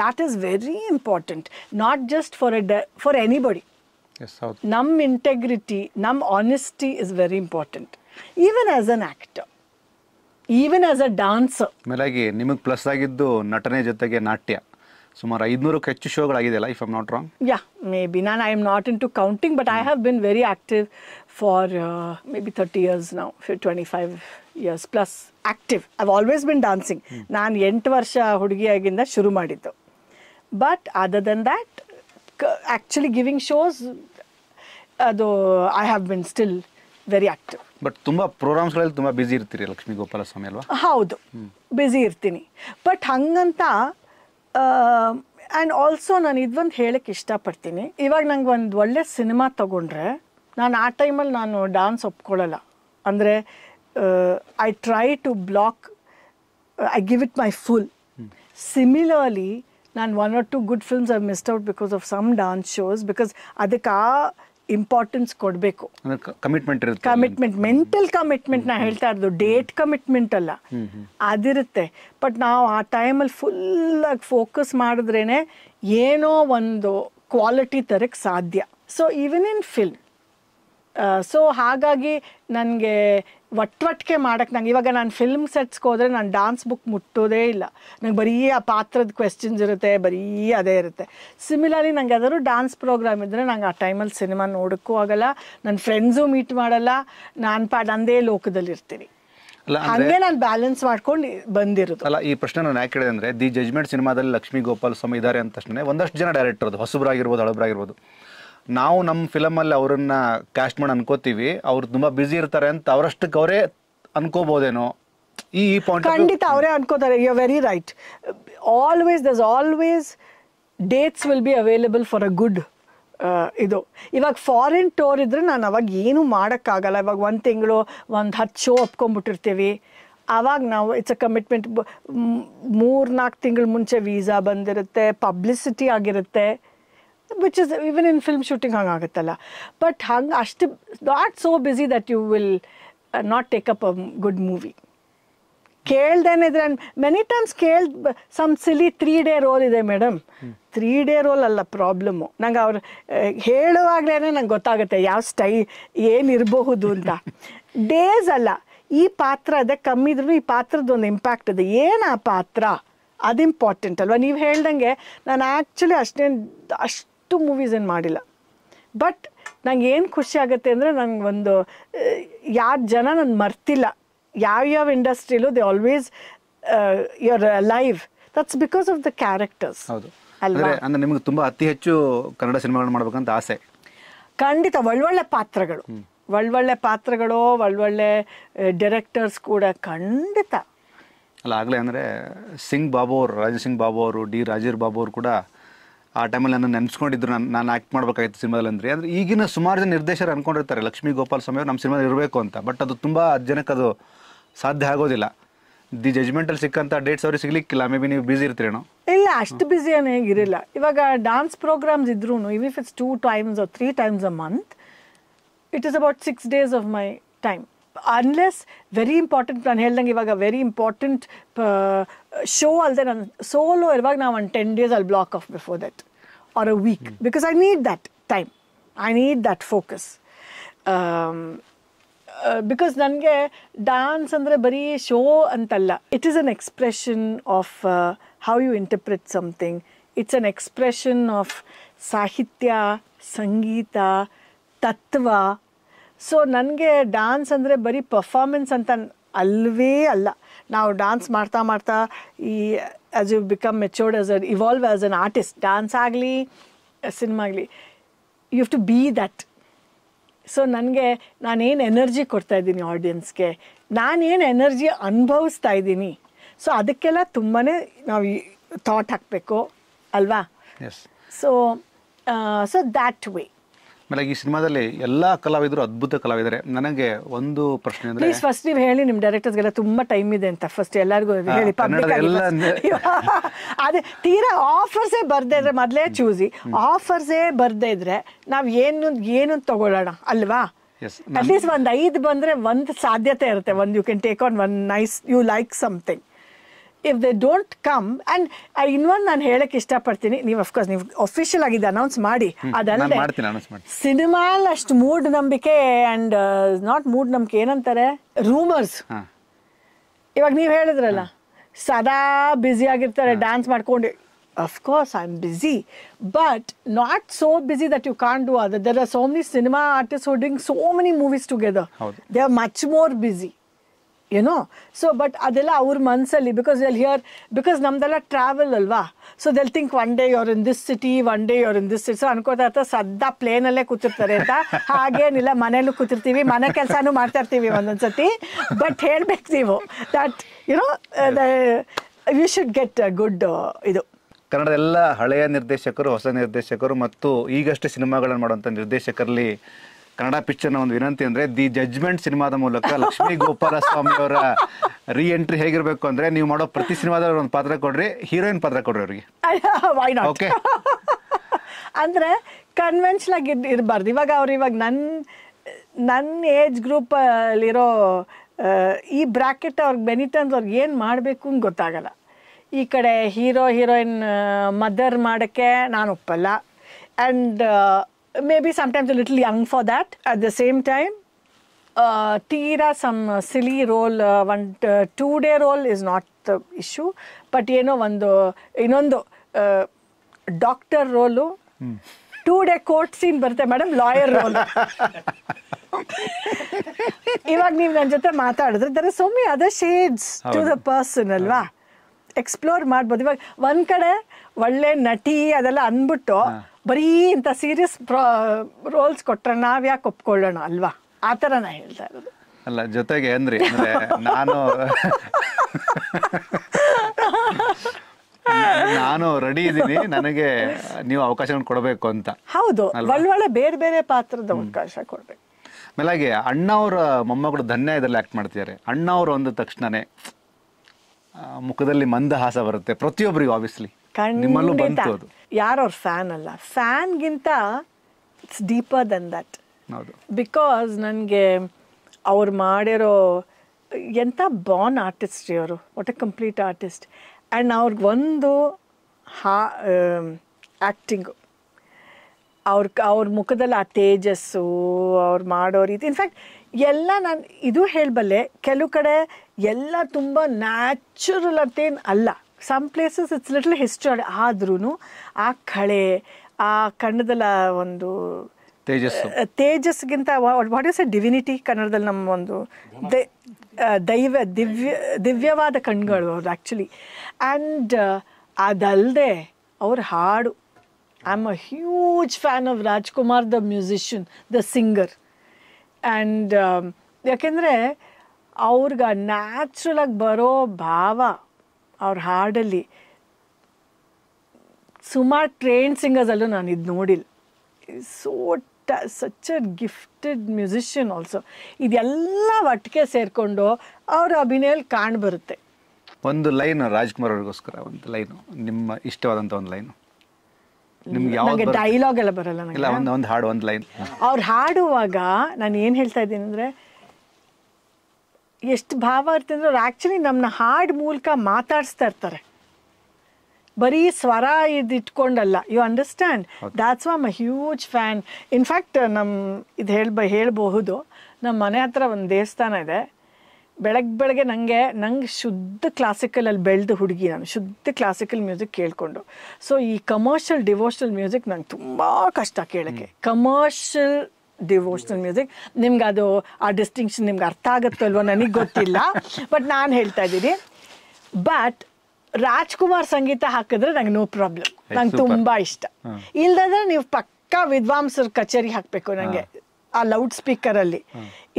that is very important not just for a ಡ ಫಾರ್ ಎನಿಬಡಿ ನಮ್ಮ ಇಂಟೆಗ್ರಿಟಿ ನಮ್ಮ honesty is very important even as an actor even as a dancer ಮೇಲಾಗಿ ನಿಮಗೆ ಪ್ಲಸ್ ಆಗಿದ್ದು ನಟನೆ ಜೊತೆಗೆ ನಾಟ್ಯ ಸುಮಾರು ಐದುನೂರಕ್ಕೂ ಹೆಚ್ಚು ಶೋಗಳಾಗಿದೆಯಲ್ಲ if I'm not wrong yeah maybe ನಾನು I am not into counting but I have been very active for maybe thirty years ನಾವು twenty five years plus active I've always been dancing ನಾನು ಎಂಟು ವರ್ಷ ಹುಡುಗಿಯಾಗಿಂದ ಶುರು ಮಾಡಿದ್ದು but other than that actually giving shows ಅದು I have been still very active but ತುಂಬ ಪ್ರೋಗ್ರಾಮ್ಸ್ಗಳಲ್ಲಿ ತುಂಬ ಬಿಸಿ ಇರ್ತೀರಿ ಲಕ್ಷ್ಮೀ ಗೋಪಾಲ ಸ್ವಾಮಿ ಅಲ್ವಾ ಹೌದು ಬ್ಯುಸಿ ಇರ್ತೀನಿ ಬಟ್ ಹಂಗಂತ ಆ್ಯಂಡ್ ಆಲ್ಸೋ ನಾನು ಇದೊಂದು ಹೇಳಕ್ಕೆ ಇಷ್ಟಪಡ್ತೀನಿ ಇವಾಗ ನಂಗೆ ಒಂದು ಒಳ್ಳೆ ಸಿನಿಮಾ ತೊಗೊಂಡ್ರೆ ನಾನು ಆ ಟೈಮಲ್ಲಿ ನಾನು ಡಾನ್ಸ್ ಒಪ್ಕೊಳ್ಳಲ್ಲ ಅಂದರೆ I try to block I uh, I give it my ನಾನು one or two good films I missed out because of some dance shows because ಅದಕ್ಕೆ ಆ ಇಂಪಾರ್ಟೆನ್ಸ್ ಕೊಡಬೇಕು ಕಮಿಟ್ಮೆಂಟ್ ಕಮಿಟ್ಮೆಂಟ್ ಮೆಂಟಲ್ ಕಮಿಟ್ಮೆಂಟ್ ನಾ ಹೇಳ್ತಾ ಇರೋದು ಡೇಟ್ ಕಮಿಟ್ಮೆಂಟ್ ಅಲ್ಲ ಅದಿರುತ್ತೆ but ನಾವು ಆ ಟೈಮಲ್ಲಿ ಫುಲ್ಲಾಗಿ ಫೋಕಸ್ ಮಾಡಿದ್ರೇ ಏನೋ ಒಂದು ಕ್ವಾಲಿಟಿ ತರಕ್ಕೆ ಸಾಧ್ಯ so even in film so ಹಾಗಾಗಿ ನನಗೆ ಒಟ್ಟೊಟ್ಟಿಗೆ ಮಾಡೋಕ್ಕೆ ನಂಗೆ ಇವಾಗ ನಾನು ಫಿಲ್ಮ್ ಸೆಟ್ಸ್ಗೆ ಹೋದರೆ ನಾನು ಡಾನ್ಸ್ ಬುಕ್ ಮುಟ್ಟೋದೇ ಇಲ್ಲ ನಂಗೆ ಬರೀ ಆ ಪಾತ್ರದ ಕ್ವೆಶ್ಚನ್ಸ್ ಇರುತ್ತೆ ಬರೀ ಅದೇ ಇರುತ್ತೆ ಸಿಮಿಲರ್ಲಿ ನನಗೆ ಯಾವ್ದಾದ್ರು ಡಾನ್ಸ್ ಪ್ರೋಗ್ರಾಮ್ ಇದ್ದರೆ ನಂಗೆ ಆ ಟೈಮಲ್ಲಿ ಸಿನಿಮಾ ನೋಡೋಕ್ಕೂ ಆಗಲ್ಲ ನನ್ನ ಫ್ರೆಂಡ್ಸು ಮೀಟ್ ಮಾಡಲ್ಲ ನಾನು ಪಾಡ್ ಅಂದೇ ಲೋಕದಲ್ಲಿ ಲೋಕದಲ್ಲಿರ್ತೀನಿ ಹಂಗೆ ನಾನು ಬ್ಯಾಲೆನ್ಸ್ ಮಾಡ್ಕೊಂಡು ಬಂದಿರೋದು ಅಲ್ಲ ಈ ಪ್ರಶ್ನೆ ನಾನು ಯಾಕೆ ಹೇಳಿದೆ ಅಂದರೆ ದಿ ಜಜ್ಮೆಂಟ್ ಸಿನಿಮಾದಲ್ಲಿ ಲಕ್ಷ್ಮೀ ಗೋಪಾಲ್ ಸ್ವಾಮಿ ಇದ್ದಾರೆ ಅಂತ ತಕ್ಷಣ ಒಂದಷ್ಟು ಜನ ಡೈರೆಕ್ಟರ್ ಅದು ಹೊಸಬ್ರಾಗಿರ್ಬೋದು ಹಳಬ್ರಾಗಿರ್ಬೋದು ನಾವು ನಮ್ಮ ಫಿಲಮಲ್ಲಿ ಅವರನ್ನು ಕ್ಯಾಸ್ಟ್ ಮಾಡಿ ಅನ್ಕೋತೀವಿ ಅವ್ರು ತುಂಬಾ ಬ್ಯುಸಿ ಇರ್ತಾರೆ ಅಂತ ಅವರಷ್ಟಕ್ಕೆ ಅವರೇ ಅನ್ಕೋಬಹುದೇನೋ ಈ ಪಾಯಿಂಟ್ ಖಂಡಿತ ಅವರೇ ಅನ್ಕೋತಾರೆ you very right always thus always dates will be available for a good ಇದು ಇವಾಗ ಫಾರಿನ್ ಟೂರ್ ಇದ್ರೆ ನಾನು ಅವಾಗ ಏನೂ ಮಾಡೋಕ್ಕಾಗಲ್ಲ ಇವಾಗ ಒಂದು ತಿಂಗಳು ಒಂದು ಹತ್ತು ಶೋ ಒಪ್ಕೊಂಡ್ಬಿಟ್ಟಿರ್ತೀವಿ ಆವಾಗ ನಾವು ಇಟ್ಸ್ ಅ ಕಮಿಟ್ಮೆಂಟ್ ಮೂರು ನಾಲ್ಕು ತಿಂಗಳು ಮುಂಚೆ ವೀಸಾ ಬಂದಿರುತ್ತೆ ಪಬ್ಲಿಸಿಟಿ ಆಗಿರುತ್ತೆ which is even in film shooting ಹಂಗಾಗುತ್ತಲ್ಲ ಬಟ್ ಹಂಗೆ ಅಷ್ಟು not so busy that you will not take up a good movie ಕೇಳ್ದೇನಿದ್ರೆ ಇದ್ರೆ ಮೆನಿ ಟೈಮ್ಸ್ ಕೇಳ್ some silly three day role ಇದೆ ಮೇಡಮ್ ತ್ರೀ ಡೇ ರೋಲ್ ಅಲ್ಲ problem ನಂಗೆ ಅವ್ರು ಹೇಳುವಾಗಲೇ ನಂಗೆ ಗೊತ್ತಾಗುತ್ತೆ ಯಾವ ಸ್ಟೈ ಏನಿರಬಹುದು ಅಂತ ಡೇಸ್ ಅಲ್ಲ ಈ ಪಾತ್ರ ಅದೇ ಕಮ್ಮಿ ಇದ್ರೂ ಈ ಪಾತ್ರದೊಂದು ಇಂಪ್ಯಾಕ್ಟ್ ಇದೆ ಏನು ಆ ಪಾತ್ರ ಅದು ಇಂಪಾರ್ಟೆಂಟ್ ಅಲ್ವಾ ನೀವು ಹೇಳ್ದಂಗೆ ನಾನು ಆ್ಯಕ್ಚುಲಿ ಅಷ್ಟೇನು ಅಷ್ಟು ಅಷ್ಟು ಮೂವೀಸ್ ಏನು ಮಾಡಿಲ್ಲ ಬಟ್ ನಂಗೆ ಏನು ಖುಷಿ ಆಗುತ್ತೆ ಅಂದರೆ ನಂಗೆ ಒಂದು ಯಾರು ಜನ ನನ್ನ ಮರ್ತಿಲ್ಲ ಯಾವ್ಯಾವ ಇಂಡಸ್ಟ್ರಿಲೂ they always your live that's because of the characters ಹೌದು ಅಲ್ವಾ ಅಂದರೆ ನಿಮಗೆ ತುಂಬ ಅತಿ ಹೆಚ್ಚು ಕನ್ನಡ ಸಿನಿಮಾಗಳು ಮಾಡ್ಬೇಕಂತ ಆಸೆ ಖಂಡಿತ ಒಳ್ಳೊಳ್ಳೆ ಪಾತ್ರಗಳು ಒಳ್ಳೊಳ್ಳೆ ಪಾತ್ರಗಳು ಒಳ್ಳೊಳ್ಳೆ ಡೈರೆಕ್ಟರ್ಸ್ ಕೂಡ ಖಂಡಿತ ಅಲ್ಲ ಆಗಲೇ ಅಂದರೆ ಸಿಂಗ್ ಬಾಬು ಅವರು ರಾಜ ಸಿಂಗ್ ಬಾಬು ಅವರು ಡಿ ರಾಜೀರ್ ಬಾಬು ಅವರು ಕೂಡ ಆ ಟೈಮಲ್ಲಿ ನನ್ನ ನೆನೆಸ್ಕೊಂಡಿದ್ರು ನಾನು ನಾನು ಆ್ಯಕ್ಟ್ ಮಾಡಬೇಕಾಗಿತ್ತು ಸಿನಿಮಾದಲ್ಲಿ ಅಂದರೆ ಅಂದರೆ ಈಗಿನ ಸುಮಾರು ಜನ ನಿರ್ದೇಶಕರು ಅಂದ್ಕೊಂಡಿರ್ತಾರೆ ಲಕ್ಷ್ಮಿ ಗೋಪಾಲ್ ಸ್ವಾಮಿ ನಮ್ಮ ಸಿನಿಮಾದಲ್ಲಿ ಇರಬೇಕು ಅಂತ ಬಟ್ ಅದು ತುಂಬ ಜನಕ್ಕೆ ಅದು ಸಾಧ್ಯ ಆಗೋದಿಲ್ಲ ದಿ ಜಜ್ಮೆಂಟಲ್ಲಿ ಸಿಕ್ಕಂಥ ಡೇಟ್ಸ್ ಅವ್ರಿಗೆ ಸಿಗ್ಲಿಕ್ಕಿಲ್ಲ ಮೇ ಬಿ ನೀವು ಬ್ಯುಸಿ ಇರ್ತೀರೇನೋ ಇಲ್ಲ ಅಷ್ಟು ಬ್ಯುಸಿ ಏನು ಹೇಗಿರಲಿಲ್ಲ ಇವಾಗ ಡ್ಯಾನ್ಸ್ ಪ್ರೋಗ್ರಾಮ್ಸ್ ಇದ್ರೂ even if it's two times or three times a month it is about six days of my time unless very important ನಾನು ಹೇಳ್ದಂಗೆ ಇವಾಗ ವೆರಿ ಇಂಪಾರ್ಟೆಂಟ್ ಶೋ ಅಲ್ಲದೆ ನನ್ನ ಸೋಲೋ ಇರುವಾಗ ನಾವು ಒಂದು ಟೆನ್ ಡೇಸ್ ಅಲ್ಲಿ block off before that or a week because I need that time I need that focus because ನನಗೆ ಡ್ಯಾನ್ಸ್ ಅಂದರೆ ಬರೀ ಶೋ ಅಂತಲ್ಲ it is an expression of how you interpret something it's an expression of ಸಾಹಿತ್ಯ ಸಂಗೀತ ತತ್ವ so ನನಗೆ dance ಅಂದರೆ ಬರೀ ಪರ್ಫಾಮೆನ್ಸ್ ಅಂತ ಅಲ್ಲವೇ ಅಲ್ಲ ನಾವು ಡಾನ್ಸ್ ಮಾಡ್ತಾ ಮಾಡ್ತಾ ಈ as you become matured as a evolve as an artist dance ಆಗಲಿ ಸಿನಿಮಾ ಆಗಲಿ you have to be that so ನನಗೆ ನಾನೇನು ಎನರ್ಜಿ ಕೊಡ್ತಾ ಇದ್ದೀನಿ ಆಡಿಯನ್ಸ್ಗೆ ನಾನೇನು ಎನರ್ಜಿ ಅನುಭವಿಸ್ತಾ ಇದ್ದೀನಿ ಸೊ ಅದಕ್ಕೆಲ್ಲ ತುಂಬಾ ನಾವು ಥಾಟ್ ಹಾಕಬೇಕು ಅಲ್ವಾ ಸೊ ಸೊ ದ್ಯಾಟ್ ವೇ ಆಮೇಲೆ ಈ ಸಿನಿಮಾದಲ್ಲಿ ಎಲ್ಲ ಕಲಾವಿದರು ಅದ್ಭುತ ಕಲಾವಿದರೆ ನನಗೆ ಒಂದು ಪ್ರಶ್ನೆ ಅಂದ್ರೆ ಪ್ಲೀಸ್ ಫಸ್ಟ್ ನೀವು ಹೇಳಿ ನಿಮ್ಮ ಡೈರೆಕ್ಟರ್ಸ್ಗೆಲ್ಲ ತುಂಬಾ ಟೈಮ್ ಇದೆ ಅಂತ ಫಸ್ಟ್ ಎಲ್ಲರಿಗೂ ಹೇಳಿ ಅದೇ ತೀರಾ ಆಫರ್ಸೇ ಬರ್ದೇ ಇದ್ರೆ ಮೊದಲೇ ಚೂಸಿ ಆಫರ್ಸೇ ಬರ್ದೇ ಇದ್ರೆ ನಾವ್ ಏನು ಏನು ತಗೊಳ್ಳೋಣ ಅಲ್ವಾ ಅಟ್ಲೀಸ್ಟ್ ಒಂದ್ ಐದು ಬಂದ್ರೆ ಒಂದು ಸಾಧ್ಯತೆ ಇರುತ್ತೆ ಒಂದು you can take on one nice you like something if they don't come and uh, ಇನ್ನೊಂದು ನಾನು ಹೇಳಕ್ಕೆ ಇಷ್ಟಪಡ್ತೀನಿ ನೀವು ಅಫ್ಕೋರ್ಸ್ ನೀವು ಅಫಿಷಿಯಲ್ ಆಗಿ ಅನೌನ್ಸ್ ಮಾಡಿ ಅದಲ್ಲದೆ ಸಿನಿಮಾಲ್ ಅಷ್ಟು ಮೂಡ್ ನಂಬಿಕೆ ಅಂಡ್ ನಾಟ್ uh, ಮೂಡ್ ನಂಬಿಕೆ ಏನಂತಾರೆ ರೂಮರ್ಸ್ ಇವಾಗ ನೀವು ಹೇಳಿದ್ರಲ್ಲ ಸದಾ ಬ್ಯುಸಿ ಆಗಿರ್ತಾರೆ ಡ್ಯಾನ್ಸ್ ಮಾಡ್ಕೊಂಡು of course I am busy but not so busy that you can do other there are so many cinema artist who so many movies together they are much more busy ಏನೋ so but ಅದೆಲ್ಲ ಅವ್ರ ಮನಸ್ಸಲ್ಲಿ because ಎಲ್ here because ನಮ್ದೆಲ್ಲ travel ಅಲ್ವಾ so they'll think one day you're in this city one day you're in this city so ಅನ್ಕೋತಾ ಇರ್ತಾರೆ ಸದಾ ಪ್ಲೇನಲ್ಲೇ ಕೂತಿರ್ತಾರೆ ಅಂತ ಹಾಗೇನಿಲ್ಲ ಮನೇಲೂ ಕೂತಿರ್ತೀವಿ ಮನೆ ಕೆಲಸನೂ ಮಾಡ್ತಾ ಇರ್ತೀವಿ ಒಂದೊಂದ್ಸತಿ ಬಟ್ ಹೇಳ್ಬೇಕು ನೀವು that you know you should get good ಇದು ಕನ್ನಡ ಎಲ್ಲ ಹಳೆಯ ನಿರ್ದೇಶಕರು ಹೊಸ ನಿರ್ದೇಶಕರು ಮತ್ತು ಈಗಷ್ಟೇ ಸಿನಿಮಾಗಳನ್ನು ಮಾಡುವಂಥ ನಿರ್ದೇಶಕರಲ್ಲಿ ಕನ್ನಡ ಪಿಕ್ಚರ್ನ ಒಂದು ವಿನಂತಿ ಅಂದರೆ ದಿ ಜಜ್ಮೆಂಟ್ ಸಿನಿಮಾದ ಮೂಲಕ ಲಕ್ಷ್ಮೀ ಗೋಪಾಲ ಸ್ವಾಮಿ ಅವರ ರೀ ಎಂಟ್ರಿ ಹೇಗಿರಬೇಕು ಅಂದರೆ ನೀವು ಮಾಡೋ ಪ್ರತಿ ಸಿನಿಮಾದಲ್ಲಿ ಒಂದು ಪಾತ್ರ ಕೊಡ್ರಿ ಹೀರೋಯಿನ್ ಪಾತ್ರ ಕೊಡ್ರಿ ಅವ್ರಿಗೆ ಓಕೆ ಅಂದರೆ ಕನ್ವೆನ್ಷನ್ ಆಗಿ ಇರಬಾರ್ದು ಇವಾಗ ಅವ್ರು ಇವಾಗ ನನ್ನ ನನ್ನ ಏಜ್ ಗ್ರೂಪಲ್ಲಿರೋ ಈ ಬ್ರಾಕೆಟ್ ಅವ್ರಿಗೆ ಬೆನಿತ ಅವ್ರಿಗೆ ಏನು ಮಾಡಬೇಕು ಅಂತ ಗೊತ್ತಾಗಲ್ಲ ಈ ಕಡೆ ಹೀರೋ ಹೀರೋಯಿನ್ ಮದರ್ ಮಾಡೋಕ್ಕೆ ನಾನು ಒಪ್ಪಲ್ಲ and May maybe sometimes young young for At the same time, uh, Tira some silly role, uh, one uh, two day role issue but ಏನೋ ಒಂದು ಇನ್ನೊಂದು doctor role two day court scene ಬರುತ್ತೆ madam lawyer role ಇವಾಗ ನೀವು ನನ್ನ ಜೊತೆ ಮಾತಾಡಿದ್ರೆ there so many other shades to the person ಅಲ್ವಾ ಎಕ್ಸ್ಪ್ಲೋರ್ ಮಾಡ್ಬೋದು ಇವಾಗ ಒಂದ್ ಕಡೆ ಒಳ್ಳೆ ನಟಿ ಅದೆಲ್ಲ ಅಂದ್ಬಿಟ್ಟು ಬರೀ ಇಂಥ ಸೀರಿಯಸ್ ರೋಲ್ಸ್ ಕೊಟ್ರೆ ನಾವು ಯಾಕೆ ಒಪ್ಕೊಳ್ಳೋಣ ಅಲ್ವಾ ಆ ಥರ ನಾ ಹೇಳ್ತಾ ಇರೋದು ಅಲ್ಲ ಜೊತೆಗೆ ಅಂದ್ರಿ ನಾನು ನಾನು ರೆಡಿ ಇದ್ದೀನಿ ನನಗೆ ನೀವು ಅವಕಾಶವನ್ನು ಕೊಡಬೇಕು ಅಂತ ಹೌದು ಒಳ್ಳೊಳ್ಳೆ ಬೇರೆ ಬೇರೆ ಪಾತ್ರದ ಅವಕಾಶ ಕೊಡಬೇಕು ಆಮೇಲೆ ಅಣ್ಣವ್ರ ಮೊಮ್ಮಗಳು ಧನ್ಯ ಇದರಲ್ಲಿ ಆಕ್ಟ್ ಮಾಡ್ತಿದ್ದಾರೆ ಅಣ್ಣ ಅಣ್ಣವ್ರು ಅಂದ ತಕ್ಷಣನೇ ಮುಖದಲ್ಲಿ ಮಂದಹಾಸ ಬರುತ್ತೆ ಪ್ರತಿಯೊಬ್ಬರಿಗೂ ಆಬ್ವಿಯಸ್ಲಿ ಖಂಡಿತ ಯಾರವ್ರ ಫ್ಯಾನ್ ಅಲ್ಲ ಫ್ಯಾನ್ಗಿಂತ it's deeper than that because ನನಗೆ ಅವ್ರು ಮಾಡಿರೋ ಎಂಥ ಬಾನ್ ಆರ್ಟಿಸ್ಟ್ ರೀ ಅವರು what a complete artist and ಅವ್ರಿಗೆ ಒಂದು ಹಾ ಆ್ಯಕ್ಟಿಂಗು ಅವ್ರ ಅವ್ರ ಮುಖದಲ್ಲಿ ಆ ತೇಜಸ್ಸು ಅವ್ರು ಮಾಡೋ ರೀತಿ ಇನ್ಫ್ಯಾಕ್ಟ್ ಎಲ್ಲ ನಾನು ಇದು ಹೇಳಬಲ್ಲೆ ಕೆಲವು ಕಡೆ ಎಲ್ಲ ತುಂಬ ನ್ಯಾಚುರಲ್ ಅಂತೇನು ಅಲ್ಲ some places it's little history ಆದ್ರೂ ಆ ಕಳೆ ಆ ಕಣ್ಣದಲ್ಲ ಒಂದು ತೇಜಸ್ ತೇಜಸ್ಗಿಂತ ವಾಟ್ ಇಸ್ ಎ ಡಿವಿನಿಟಿ ಕನ್ನಡದಲ್ಲಿ ನಮ್ಮ ಒಂದು ದೈವ ದಿವ್ಯ ದಿವ್ಯವಾದ ಕಣ್ಗಳು ಅವ್ರು ಆ್ಯಕ್ಚುಲಿ ಆ್ಯಂಡ್ ಅದಲ್ಲದೆ ಅವ್ರ ಹಾಡು I am a huge fan of Rajkumar the musician the singer and ಯಾಕೆಂದರೆ ಅವ್ರಿಗೆ ನ್ಯಾಚುರಲಾಗಿ ಬರೋ ಭಾವ ಅವ್ರ ಹಾಡಲ್ಲಿ ಸುಮಾರು ಟ್ರೈನ್ ಸಿಂಗರ್ಸಲ್ಲೂ ನಾನು ಇದು ನೋಡಿಲ್ಲ ಸೋ ಟ such a gifted musician also ಇದೆಲ್ಲ ಒಟ್ಟಿಗೆ ಸೇರಿಕೊಂಡು ಅವ್ರ ಅಭಿನಯಲ್ಲಿ ಕಾಣ್ಬರುತ್ತೆ ಒಂದು ಲೈನು ರಾಜ್ಕುಮಾರ್ ಅವ್ರಿಗೋಸ್ಕರ ಒಂದು ಲೈನು ನಿಮ್ಮ ಇಷ್ಟವಾದಂಥ ಒಂದು ಲೈನು ನಿಮ್ಗೆ ಡೈಲಾಗ್ ಎಲ್ಲ ಬರಲ್ಲ ಇಲ್ಲ ಹಾಡು ಒಂದು ಲೈನ್ ಅವ್ರು ಹಾಡುವಾಗ ನಾನು ಏನು ಹೇಳ್ತಾ ಇದ್ದೀನಿ ಅಂದರೆ ಎಷ್ಟು ಭಾವ ಇರ್ತದೆ ಅಂದ್ರೆ ಅವ್ರು ಆ್ಯಕ್ಚುಲಿ ನಮ್ಮನ್ನ ಹಾಡು ಮೂಲಕ ಮಾತಾಡಿಸ್ತಾ ಇರ್ತಾರೆ ಬರೀ ಸ್ವರ ಇದು ಇಟ್ಕೊಂಡಲ್ಲ ಯು ಅಂಡರ್ಸ್ಟ್ಯಾಂಡ್ ದಾಟ್ಸ್ ವಾ ಅ ಹ್ಯೂಜ್ ಫ್ಯಾನ್ ಇನ್ಫ್ಯಾಕ್ಟ್ ನಮ್ಮ ಇದು ಹೇಳ್ಬ ಹೇಳಬಹುದು ನಮ್ಮ ಮನೆ ಹತ್ರ ಒಂದು ದೇವಸ್ಥಾನ ಇದೆ ಬೆಳಗ್ಗೆ ಬೆಳಗ್ಗೆ ನನಗೆ ನಂಗೆ ಶುದ್ಧ ಕ್ಲಾಸಿಕಲಲ್ಲಿ ಬೆಳೆದು ಹುಡುಗಿ ನಾನು ಶುದ್ಧ ಕ್ಲಾಸಿಕಲ್ ಮ್ಯೂಸಿಕ್ ಕೇಳಿಕೊಂಡು ಸೊ ಈ ಕಮರ್ಷಿಯಲ್ ಡಿವೋಷನಲ್ ಮ್ಯೂಸಿಕ್ ನಂಗೆ ತುಂಬ ಕಷ್ಟ ಕೇಳೋಕ್ಕೆ ಕಮರ್ಷಿಯಲ್ ಡಿವೋಷನಲ್ ಮ್ಯೂಸಿಕ್ ನಿಮ್ಗೆ ಅದು ಆ ಡಿಸ್ಟಿಂಕ್ಷನ್ ನಿಮ್ಗೆ ಅರ್ಥ ಆಗುತ್ತೋ ಅಲ್ವೋ ನನಗೆ ಗೊತ್ತಿಲ್ಲ ಬಟ್ <laughs> ನಾನು ಹೇಳ್ತಾ ಇದ್ದೀನಿ ಬಟ್ ರಾಜ್ಕುಮಾರ್ ಸಂಗೀತ ಹಾಕಿದ್ರೆ ನಂಗೆ ನೋ ಪ್ರಾಬ್ಲಮ್ ನಂಗೆ ತುಂಬ ಇಷ್ಟ ಇಲ್ದಾದ್ರೆ ನೀವು ಪಕ್ಕಾ ವಿದ್ವಾಂಸರ್ ಕಚೇರಿ ಹಾಕಬೇಕು ನನಗೆ ಆ ಲೌಡ್ ಸ್ಪೀಕರ್ ಅಲ್ಲಿ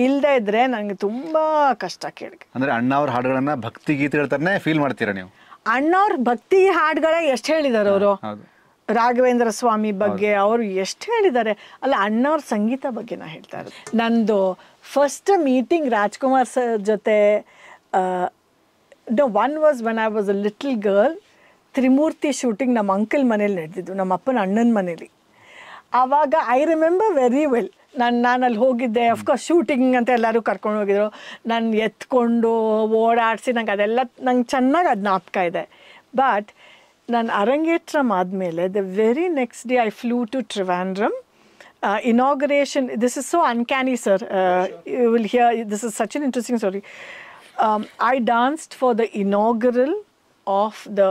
ಇಲ್ಲದೆ ಇದ್ರೆ ನಂಗೆ ತುಂಬಾ ಕಷ್ಟ ಕೇಳಿ ಅಂದ್ರೆ ಅಣ್ಣವ್ರ ಹಾಡುಗಳನ್ನ ಭಕ್ತಿ ಗೀತೆಗಳ ಥರನೇ ಫೀಲ್ ಮಾಡ್ತೀರಾ ನೀವು ಅಣ್ಣವ್ರ ಭಕ್ತಿ ಹಾಡುಗಳ ಎಷ್ಟು ಹೇಳಿದಾರೆ ಅವರು ರಾಘವೇಂದ್ರ ಸ್ವಾಮಿ ಬಗ್ಗೆ ಅವರು ಎಷ್ಟು ಹೇಳಿದ್ದಾರೆ ಅಲ್ಲ ಅಣ್ಣವ್ರ ಸಂಗೀತ ಬಗ್ಗೆ ನಾ ಹೇಳ್ತಾ ಇರೋದು ನಂದು ಫಸ್ಟ್ ಮೀಟಿಂಗ್ ರಾಜ್ಕುಮಾರ್ ಸರ್ ಜೊತೆ the one was when I was a little girl Trimurthi shooting ನಮ್ಮ ಅಂಕಲ್ ಮನೇಲಿ ನಡೆದಿದ್ದು ನಮ್ಮ ಅಪ್ಪನ ಅಣ್ಣನ ಮನೇಲಿ ಆವಾಗ ಐ ರಿಮೆಂಬರ್ ವೆರಿ ವೆಲ್ ನಾನು ನಾನು ಅಲ್ಲಿ ಹೋಗಿದ್ದೆ ಅಫ್ಕೋರ್ಸ್ ಶೂಟಿಂಗ್ ಅಂತ ಎಲ್ಲರೂ ಕರ್ಕೊಂಡು ಹೋಗಿದ್ರು ನಾನು ಎತ್ಕೊಂಡು ಓಡಾಡಿಸಿ ನಂಗೆ ಅದೆಲ್ಲ ನಂಗೆ ಚೆನ್ನಾಗಿ ಅದು ಜ್ಞಾಪಕ ಇದೆ ಬಟ್ ನಾನು ಅರಂಗೇಟ್ರಮ್ ಆದಮೇಲೆ the very next day I flew to Trivandrum inauguration. This is so uncanny, sir. Uh, you will hear. This is such an interesting story. Um, I danced for the inaugural of the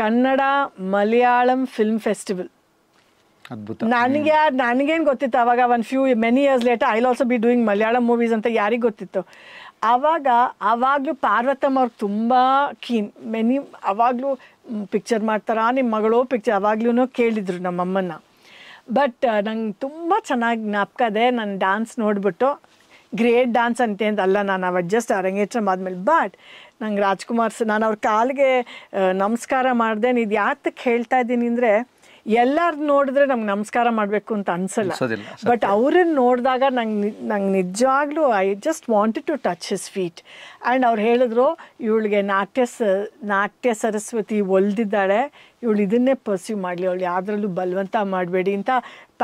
Kannada Malayalam Film Festival. ನನಗೆ ನನಗೇನು ಗೊತ್ತಿತ್ತು ಅವಾಗ one few many years will I also be doing Malayalam movies ಅಂತ ಯಾರಿಗೆ ಗೊತ್ತಿತ್ತು ಆವಾಗ ಆವಾಗಲೂ ಪಾರ್ವತಮ್ಮ ಅವ್ರು ತುಂಬ ಕೀನ್ ಮೆನಿ ಆವಾಗಲೂ ಪಿಕ್ಚರ್ ಮಾಡ್ತಾರಾ ನಿಮ್ಮ ಮಗಳು ಪಿಕ್ಚರ್ ಆವಾಗ್ಲೂ ಕೇಳಿದರು ನಮ್ಮಮ್ಮನ ಬಟ್ ನಂಗೆ ತುಂಬ ಚೆನ್ನಾಗಿ ಜ್ಞಾಪಕ ಇದೆ ನನ್ನ ಡ್ಯಾನ್ಸ್ ನೋಡಿಬಿಟ್ಟು ಗ್ರೇಟ್ ಡ್ಯಾನ್ಸ್ ಅಂತೆ ಅಂತ ಅಲ್ಲ ನಾನು ಅವಾಗ ಜಸ್ಟ್ ಅರಂಗೇಟ್ರಮ್ ಆದಮೇಲೆ ಬಟ್ ನಂಗೆ ರಾಜ್ಕುಮಾರ್ ನಾನು ಅವ್ರ ಕಾಲಿಗೆ ನಮಸ್ಕಾರ ಮಾಡಿದೆ ನೀದು ಯಾತಕ್ಕೆ ಹೇಳ್ತಾ ಇದ್ದೀನಿ ಅಂದರೆ ಎಲ್ಲಾರು ನೋಡಿದ್ರೆ ನಮ್ಗೆ ನಮಸ್ಕಾರ ಮಾಡಬೇಕು ಅಂತ ಅನ್ಸಲ್ಲ ಬಟ್ ಅವ್ರನ್ನ ನೋಡಿದಾಗ ನಂಗೆ ನಂಗೆ ನಿಜವಾಗ್ಲೂ I just wanted to touch his feet and ಅವ್ರು ಹೇಳಿದ್ರು ಇವಳಿಗೆ ನಾಟ್ಯ ಸ ನಾಟ್ಯ ಸರಸ್ವತಿ ಒಲ್ದಿದ್ದಾಳೆ ಇವಳು ಇದನ್ನೇ ಪರ್ಸ್ಯೂ ಮಾಡಲಿ ಅವಳು ಯಾವುದ್ರಲ್ಲೂ ಬಲವಂತ ಮಾಡಬೇಡಿ ಅಂತ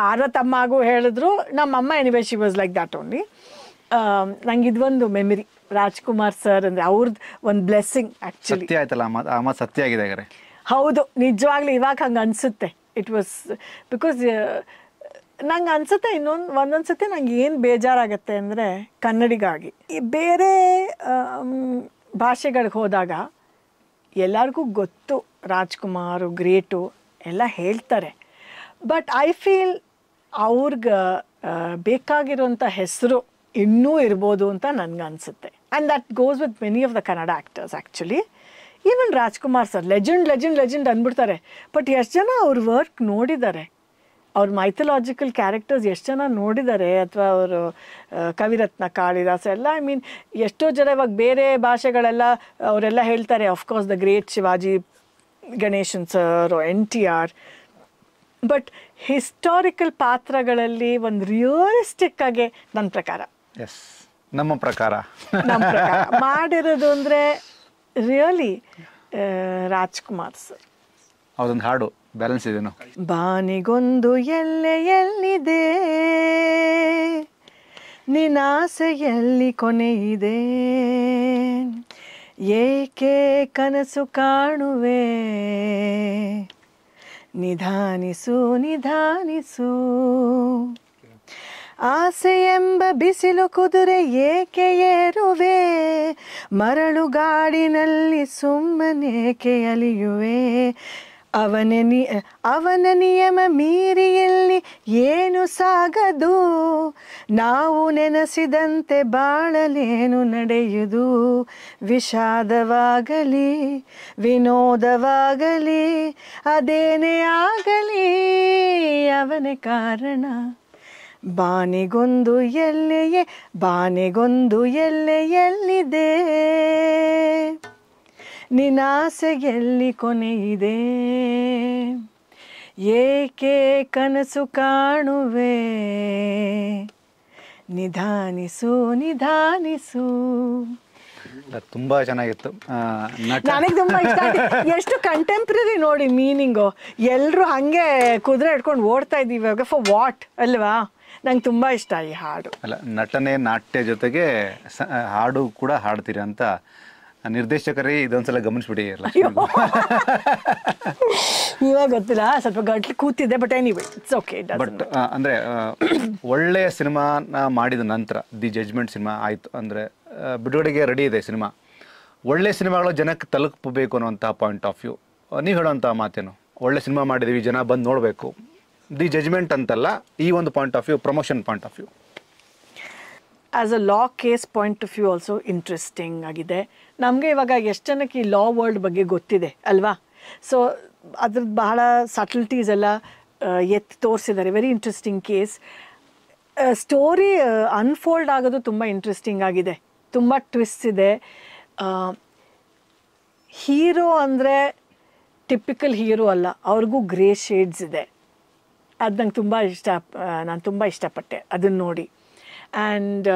ಪಾರ್ವತಮ್ಮಾಗೂ ಹೇಳಿದ್ರು ನಮ್ಮಮ್ಮ anyway she was like that only ನಂಗೆ ಇದೊಂದು ಮೆಮರಿ ರಾಜ್ಕುಮಾರ್ ಸರ್ ಅಂದರೆ ಅವ್ರದ್ದು ಒಂದು ಬ್ಲೆಸ್ಸಿಂಗ್ ಆ್ಯಕ್ಚುಲಿ ಆಯ್ತಲ್ಲ ಸತ್ಯ ಆಗಿದೆ ಹೌದು ನಿಜವಾಗ್ಲೂ ಇವಾಗ ಹಂಗೆ ಅನಿಸುತ್ತೆ ಇಟ್ ವಾಸ್ ಬಿಕಾಸ್ uh, ನಂಗೆ ಅನ್ಸುತ್ತೆ ಇನ್ನೊಂದು ಒಂದೊಂದು ಸತಿ ನಂಗೆ ಏನು ಬೇಜಾರಾಗತ್ತೆ ಅಂದರೆ ಕನ್ನಡಿಗಾಗಿ ಬೇರೆ ಭಾಷೆಗಳಿಗೆ ಹೋದಾಗ ಎಲ್ಲರಿಗೂ ಗೊತ್ತು ರಾಜ್ಕುಮಾರು ಗ್ರೇಟು ಎಲ್ಲ ಹೇಳ್ತಾರೆ ಬಟ್ ಐ ಫೀಲ್ ಅವ್ರಿಗೆ ಬೇಕಾಗಿರುವಂಥ ಹೆಸರು ಇನ್ನೂ ಇರ್ಬೋದು ಅಂತ ನನಗೆ ಅನ್ಸುತ್ತೆ and that goes with many of the Kannada actors actually even Rajkumar sir legend legend legend ಅಂದ್ಬಿಡ್ತಾರೆ ಬಟ್ ಎಷ್ಟು ಜನ ಅವ್ರ ವರ್ಕ್ ನೋಡಿದ್ದಾರೆ ಅವ್ರ ಮೈಥಲಾಜಿಕಲ್ ಕ್ಯಾರೆಕ್ಟರ್ಸ್ ಎಷ್ಟು ಜನ ನೋಡಿದ್ದಾರೆ ಅಥವಾ ಅವರು ಕವಿರತ್ನ ಕಾಳಿದಾಸ ಎಲ್ಲ ಐ ಮೀನ್ ಎಷ್ಟೋ ಜನ ಇವಾಗ ಬೇರೆ ಭಾಷೆಗಳೆಲ್ಲ ಅವರೆಲ್ಲ ಹೇಳ್ತಾರೆ of course the great Shivaji Ganesan sir N T R but historical ಪಾತ್ರಗಳಲ್ಲಿ ಒಂದು ರಿಯಲಿಸ್ಟಿಕ್ ಆಗಿ ನನ್ನ ಪ್ರಕಾರ ಎಸ್ ನಮ್ಮ ಪ್ರಕಾರ <laughs> ಮಾಡಿರೋದು ಅಂದರೆ ರಿಯಲಿ ರಾಜ್ಕುಮಾರ್ ಸರ್ ಹೌದೊಂದು ಹಾಡು ಬ್ಯಾಲೆನ್ಸ್ ಇದೇನು ಬಾನಿಗೊಂದು ಎಲ್ಲೆ ಎಲ್ಲಿದೆ ನಿನಾಸೆ ಎಲ್ಲಿ ಕೊನೆಯಿದೆ ಏಕೆ ಕನಸು ಕಾಣುವೆ ನಿಧಾನಿಸು ನಿಧಾನಿಸು ಆಸೆ ಎಂಬ ಬಿಸಿಲು ಕುದುರೆ ಏಕೆ ಏರುವೆ ಗಾಡಿನಲ್ಲಿ ಸುಮ್ಮನೇಕೆ ಅಲಿಯುವೆ ಅವನ ನಿ ಅವನ ನಿಯಮ ಮೀರಿಯಲ್ಲಿ ಏನು ಸಾಗದು ನಾವು ನೆನೆಸಿದಂತೆ ಬಾಳಲೇನು ನಡೆಯುದು ವಿಷಾದವಾಗಲಿ ವಿನೋದವಾಗಲಿ ಅದೇನೇ ಆಗಲಿ ಅವನೇ ಕಾರಣ ಬಾನೆಗೊಂದು ಎಲ್ಲೆಯೇ ಬಾನೆಗೊಂದು ಎಲ್ಲೆ ಎಲ್ಲಿದೆ ನಿನಾಸೆಯಲ್ಲಿ ಕೊನೆಯಿದೆ ಏಕೆ ಕನಸು ಕಾಣುವೆ ನಿಧಾನಿಸು ನಿಧಾನಿಸು ತುಂಬಾ ಚೆನ್ನಾಗಿತ್ತು ನನಗೆ ತುಂಬಾ ಇಷ್ಟ ಎಷ್ಟು ಕಂಟೆಂಪ್ರರಿ ನೋಡಿ ಮೀನಿಂಗು ಎಲ್ಲರೂ ಹಂಗೆ ಕುದುರೆ ಇಟ್ಕೊಂಡು ಓಡ್ತಾ ಇದ್ದೀವಿ ಇವಾಗ ಫಾರ್ ವಾಟ್ ಅಲ್ವಾ ನಂಗೆ ತುಂಬ ಇಷ್ಟ ಈ ಹಾಡು ಅಲ್ಲ ನಟನೆ ನಾಟ್ಯ ಜೊತೆಗೆ ಹಾಡು ಕೂಡ ಹಾಡ್ತೀರಾ ಅಂತ ನಿರ್ದೇಶಕರೇ ಇದೊಂದ್ಸಲ ಗಮನಿಸ್ಬಿಡಿ ಇವಾಗ ಗೊತ್ತಿಲ್ಲ ಸ್ವಲ್ಪ ಗಟ್ಲಿ ಕೂತಿದ್ದೆ ಬಟ್ ಏನಿ ಇಟ್ಸ್ ಓಕೆ ಬಟ್ ಅಂದರೆ ಒಳ್ಳೆಯ ಸಿನಿಮಾನ ಮಾಡಿದ ನಂತರ ದಿ ಜಜ್ಮೆಂಟ್ ಸಿನಿಮಾ ಆಯಿತು ಅಂದರೆ ಬಿಡುಗಡೆಗೆ ರೆಡಿ ಇದೆ ಸಿನಿಮಾ ಒಳ್ಳೆ ಸಿನಿಮಾಗಳು ಜನಕ್ಕೆ ತಲುಪಬೇಕು ಅನ್ನುವಂಥ ಪಾಯಿಂಟ್ ಆಫ್ ವ್ಯೂ ನೀವು ಹೇಳೋವಂಥ ಮಾತೇನು ಒಳ್ಳೆ ಸಿನಿಮಾ ಮಾಡಿದ್ದೀವಿ ಜನ ಬಂದು ನೋಡಬೇಕು ದಿ ಜಜ್ಮೆಂಟ್ ಅಂತಲ್ಲ ಈ ಒಂದು point of view promotion point of view as a law case point of view also interesting ಆಗಿದೆ ನಮಗೆ ಇವಾಗ ಎಷ್ಟು ಜನಕ್ಕೆ ಈ ಲಾ ವರ್ಲ್ಡ್ ಬಗ್ಗೆ ಗೊತ್ತಿದೆ ಅಲ್ವಾ ಸೊ ಅದ್ರದ್ದು ಬಹಳ ಸಟಲ್ಟೀಸ್ ಎಲ್ಲ ಎತ್ತಿ ತೋರಿಸಿದ್ದಾರೆ very interesting case story unfold ಆಗೋದು ತುಂಬ ಇಂಟ್ರೆಸ್ಟಿಂಗ್ ಆಗಿದೆ ತುಂಬ ಟ್ವಿಸ್ಟ್ ಇದೆ ಹೀರೋ ಅಂದರೆ ಟಿಪಿಕಲ್ ಹೀರೋ ಅಲ್ಲ ಅವ್ರಿಗೂ ಗ್ರೇ ಶೇಡ್ಸ್ ಇದೆ ಅದು ನಂಗೆ ತುಂಬ ಇಷ್ಟ ನಾನು ತುಂಬ ಇಷ್ಟಪಟ್ಟೆ ಅದನ್ನು ನೋಡಿ ಆ್ಯಂಡ್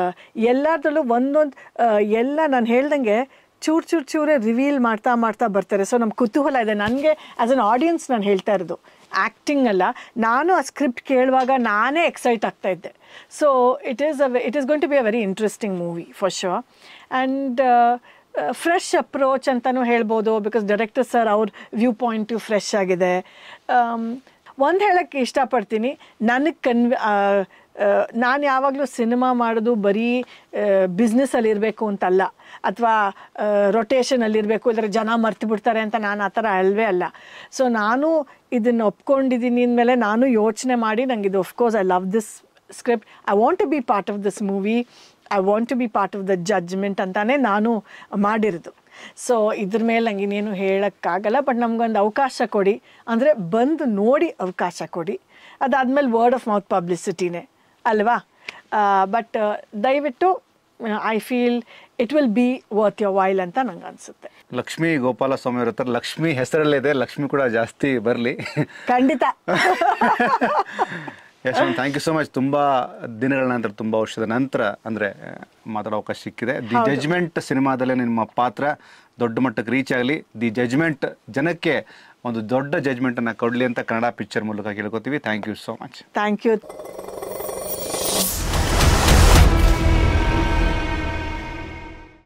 ಎಲ್ಲದರಲ್ಲೂ ಒಂದೊಂದು ಎಲ್ಲ ನಾನು ಹೇಳ್ದಂಗೆ ಚೂರು ಚೂರು ಚೂರೇ ರಿವೀಲ್ ಮಾಡ್ತಾ ಮಾಡ್ತಾ ಬರ್ತಾರೆ ಸೊ ನಮ್ಮ ಕುತೂಹಲ ಇದೆ ನನಗೆ ಆ್ಯಸ್ ಅನ್ ಆಡಿಯನ್ಸ್ ನಾನು ಹೇಳ್ತಾ ಇರೋದು ಆ್ಯಕ್ಟಿಂಗ್ ಅಲ್ಲ ನಾನು ಆ ಸ್ಕ್ರಿಪ್ಟ್ ಕೇಳುವಾಗ ನಾನೇ ಎಕ್ಸೈಟ್ ಆಗ್ತಾ ಇದ್ದೆ so it is a it is going to be a very interesting movie for sure and fresh approach ಅಂತಲೂ ಹೇಳ್ಬೋದು ಬಿಕಾಸ್ ಡೈರೆಕ್ಟರ್ ಸರ್ ಅವ್ರ ವ್ಯೂ ಪಾಯಿಂಟು ಫ್ರೆಶ್ ಆಗಿದೆ um, ಒಂದು ಹೇಳೋಕ್ಕೆ ಇಷ್ಟಪಡ್ತೀನಿ ನನಗೆ ಕನ್ವಿ ನಾನು ಯಾವಾಗಲೂ ಸಿನಿಮಾ ಮಾಡೋದು ಬರೀ ಬಿಸ್ನೆಸ್ಸಲ್ಲಿರಬೇಕು ಅಂತಲ್ಲ ಅಥವಾ ರೊಟೇಷನಲ್ಲಿರಬೇಕು ಇಲ್ಲದ್ರೆ ಜನ ಮರ್ತು ಬಿಡ್ತಾರೆ ಅಂತ ನಾನು ಆ ಥರ ಅಲ್ವೇ ಅಲ್ಲ ಸೊ ನಾನು ಇದನ್ನು ಒಪ್ಕೊಂಡಿದ್ದೀನಿ ಅಂದಮೇಲೆ ನಾನು ಯೋಚನೆ ಮಾಡಿ ನನಗೆ ಇದು of course I love this script I want to be part of this movie I want to be part of the judgement ಅಂತಲೇ ನಾನು ಮಾಡಿರೋದು ಸೊ ಇದ್ರ ಮೇಲೆ ನಂಗೆ ಇನ್ನೇನು ಹೇಳೋಕ್ಕಾಗಲ್ಲ ಬಟ್ ನಮಗೊಂದು ಅವಕಾಶ ಕೊಡಿ ಅಂದರೆ ಬಂದು ನೋಡಿ ಅವಕಾಶ ಕೊಡಿ ಅದಾದಮೇಲೆ ವರ್ಡ್ ಆಫ್ ಮೌತ್ ಪಬ್ಲಿಸಿಟಿನೇ ಅಲ್ವಾ ಬಟ್ ದಯವಿಟ್ಟು I feel it will be worth your while ಅಂತ ನಂಗೆ ಅನಿಸುತ್ತೆ ಲಕ್ಷ್ಮಿ ಗೋಪಾಲ ಸ್ವಾಮಿ ಅವ್ರ ಲಕ್ಷ್ಮಿ ಹೆಸರಲ್ಲೇ ಇದೆ ಲಕ್ಷ್ಮಿ ಕೂಡ ಜಾಸ್ತಿ ಬರಲಿ ಖಂಡಿತ <laughs> Yashwant thank you so much ತುಂಬ ದಿನಗಳ ನಂತರ ತುಂಬ ವರ್ಷದ ನಂತರ ಅಂದರೆ ಮಾತಾಡೋ ಅವಕಾಶ ಸಿಕ್ಕಿದೆ ದಿ ಜಜ್ಮೆಂಟ್ ಸಿನಿಮಾದಲ್ಲೇ ನಿಮ್ಮ ಪಾತ್ರ ದೊಡ್ಡ ಮಟ್ಟಕ್ಕೆ ರೀಚ್ ಆಗಲಿ ದಿ ಜಜ್ಮೆಂಟ್ ಜನಕ್ಕೆ ಒಂದು ದೊಡ್ಡ ಜಜ್ಮೆಂಟನ್ನು ಕೊಡಲಿ ಅಂತ ಕನ್ನಡ ಪಿಕ್ಚರ್ ಮೂಲಕ ಕೇಳ್ಕೊತೀವಿ thank you so much thank you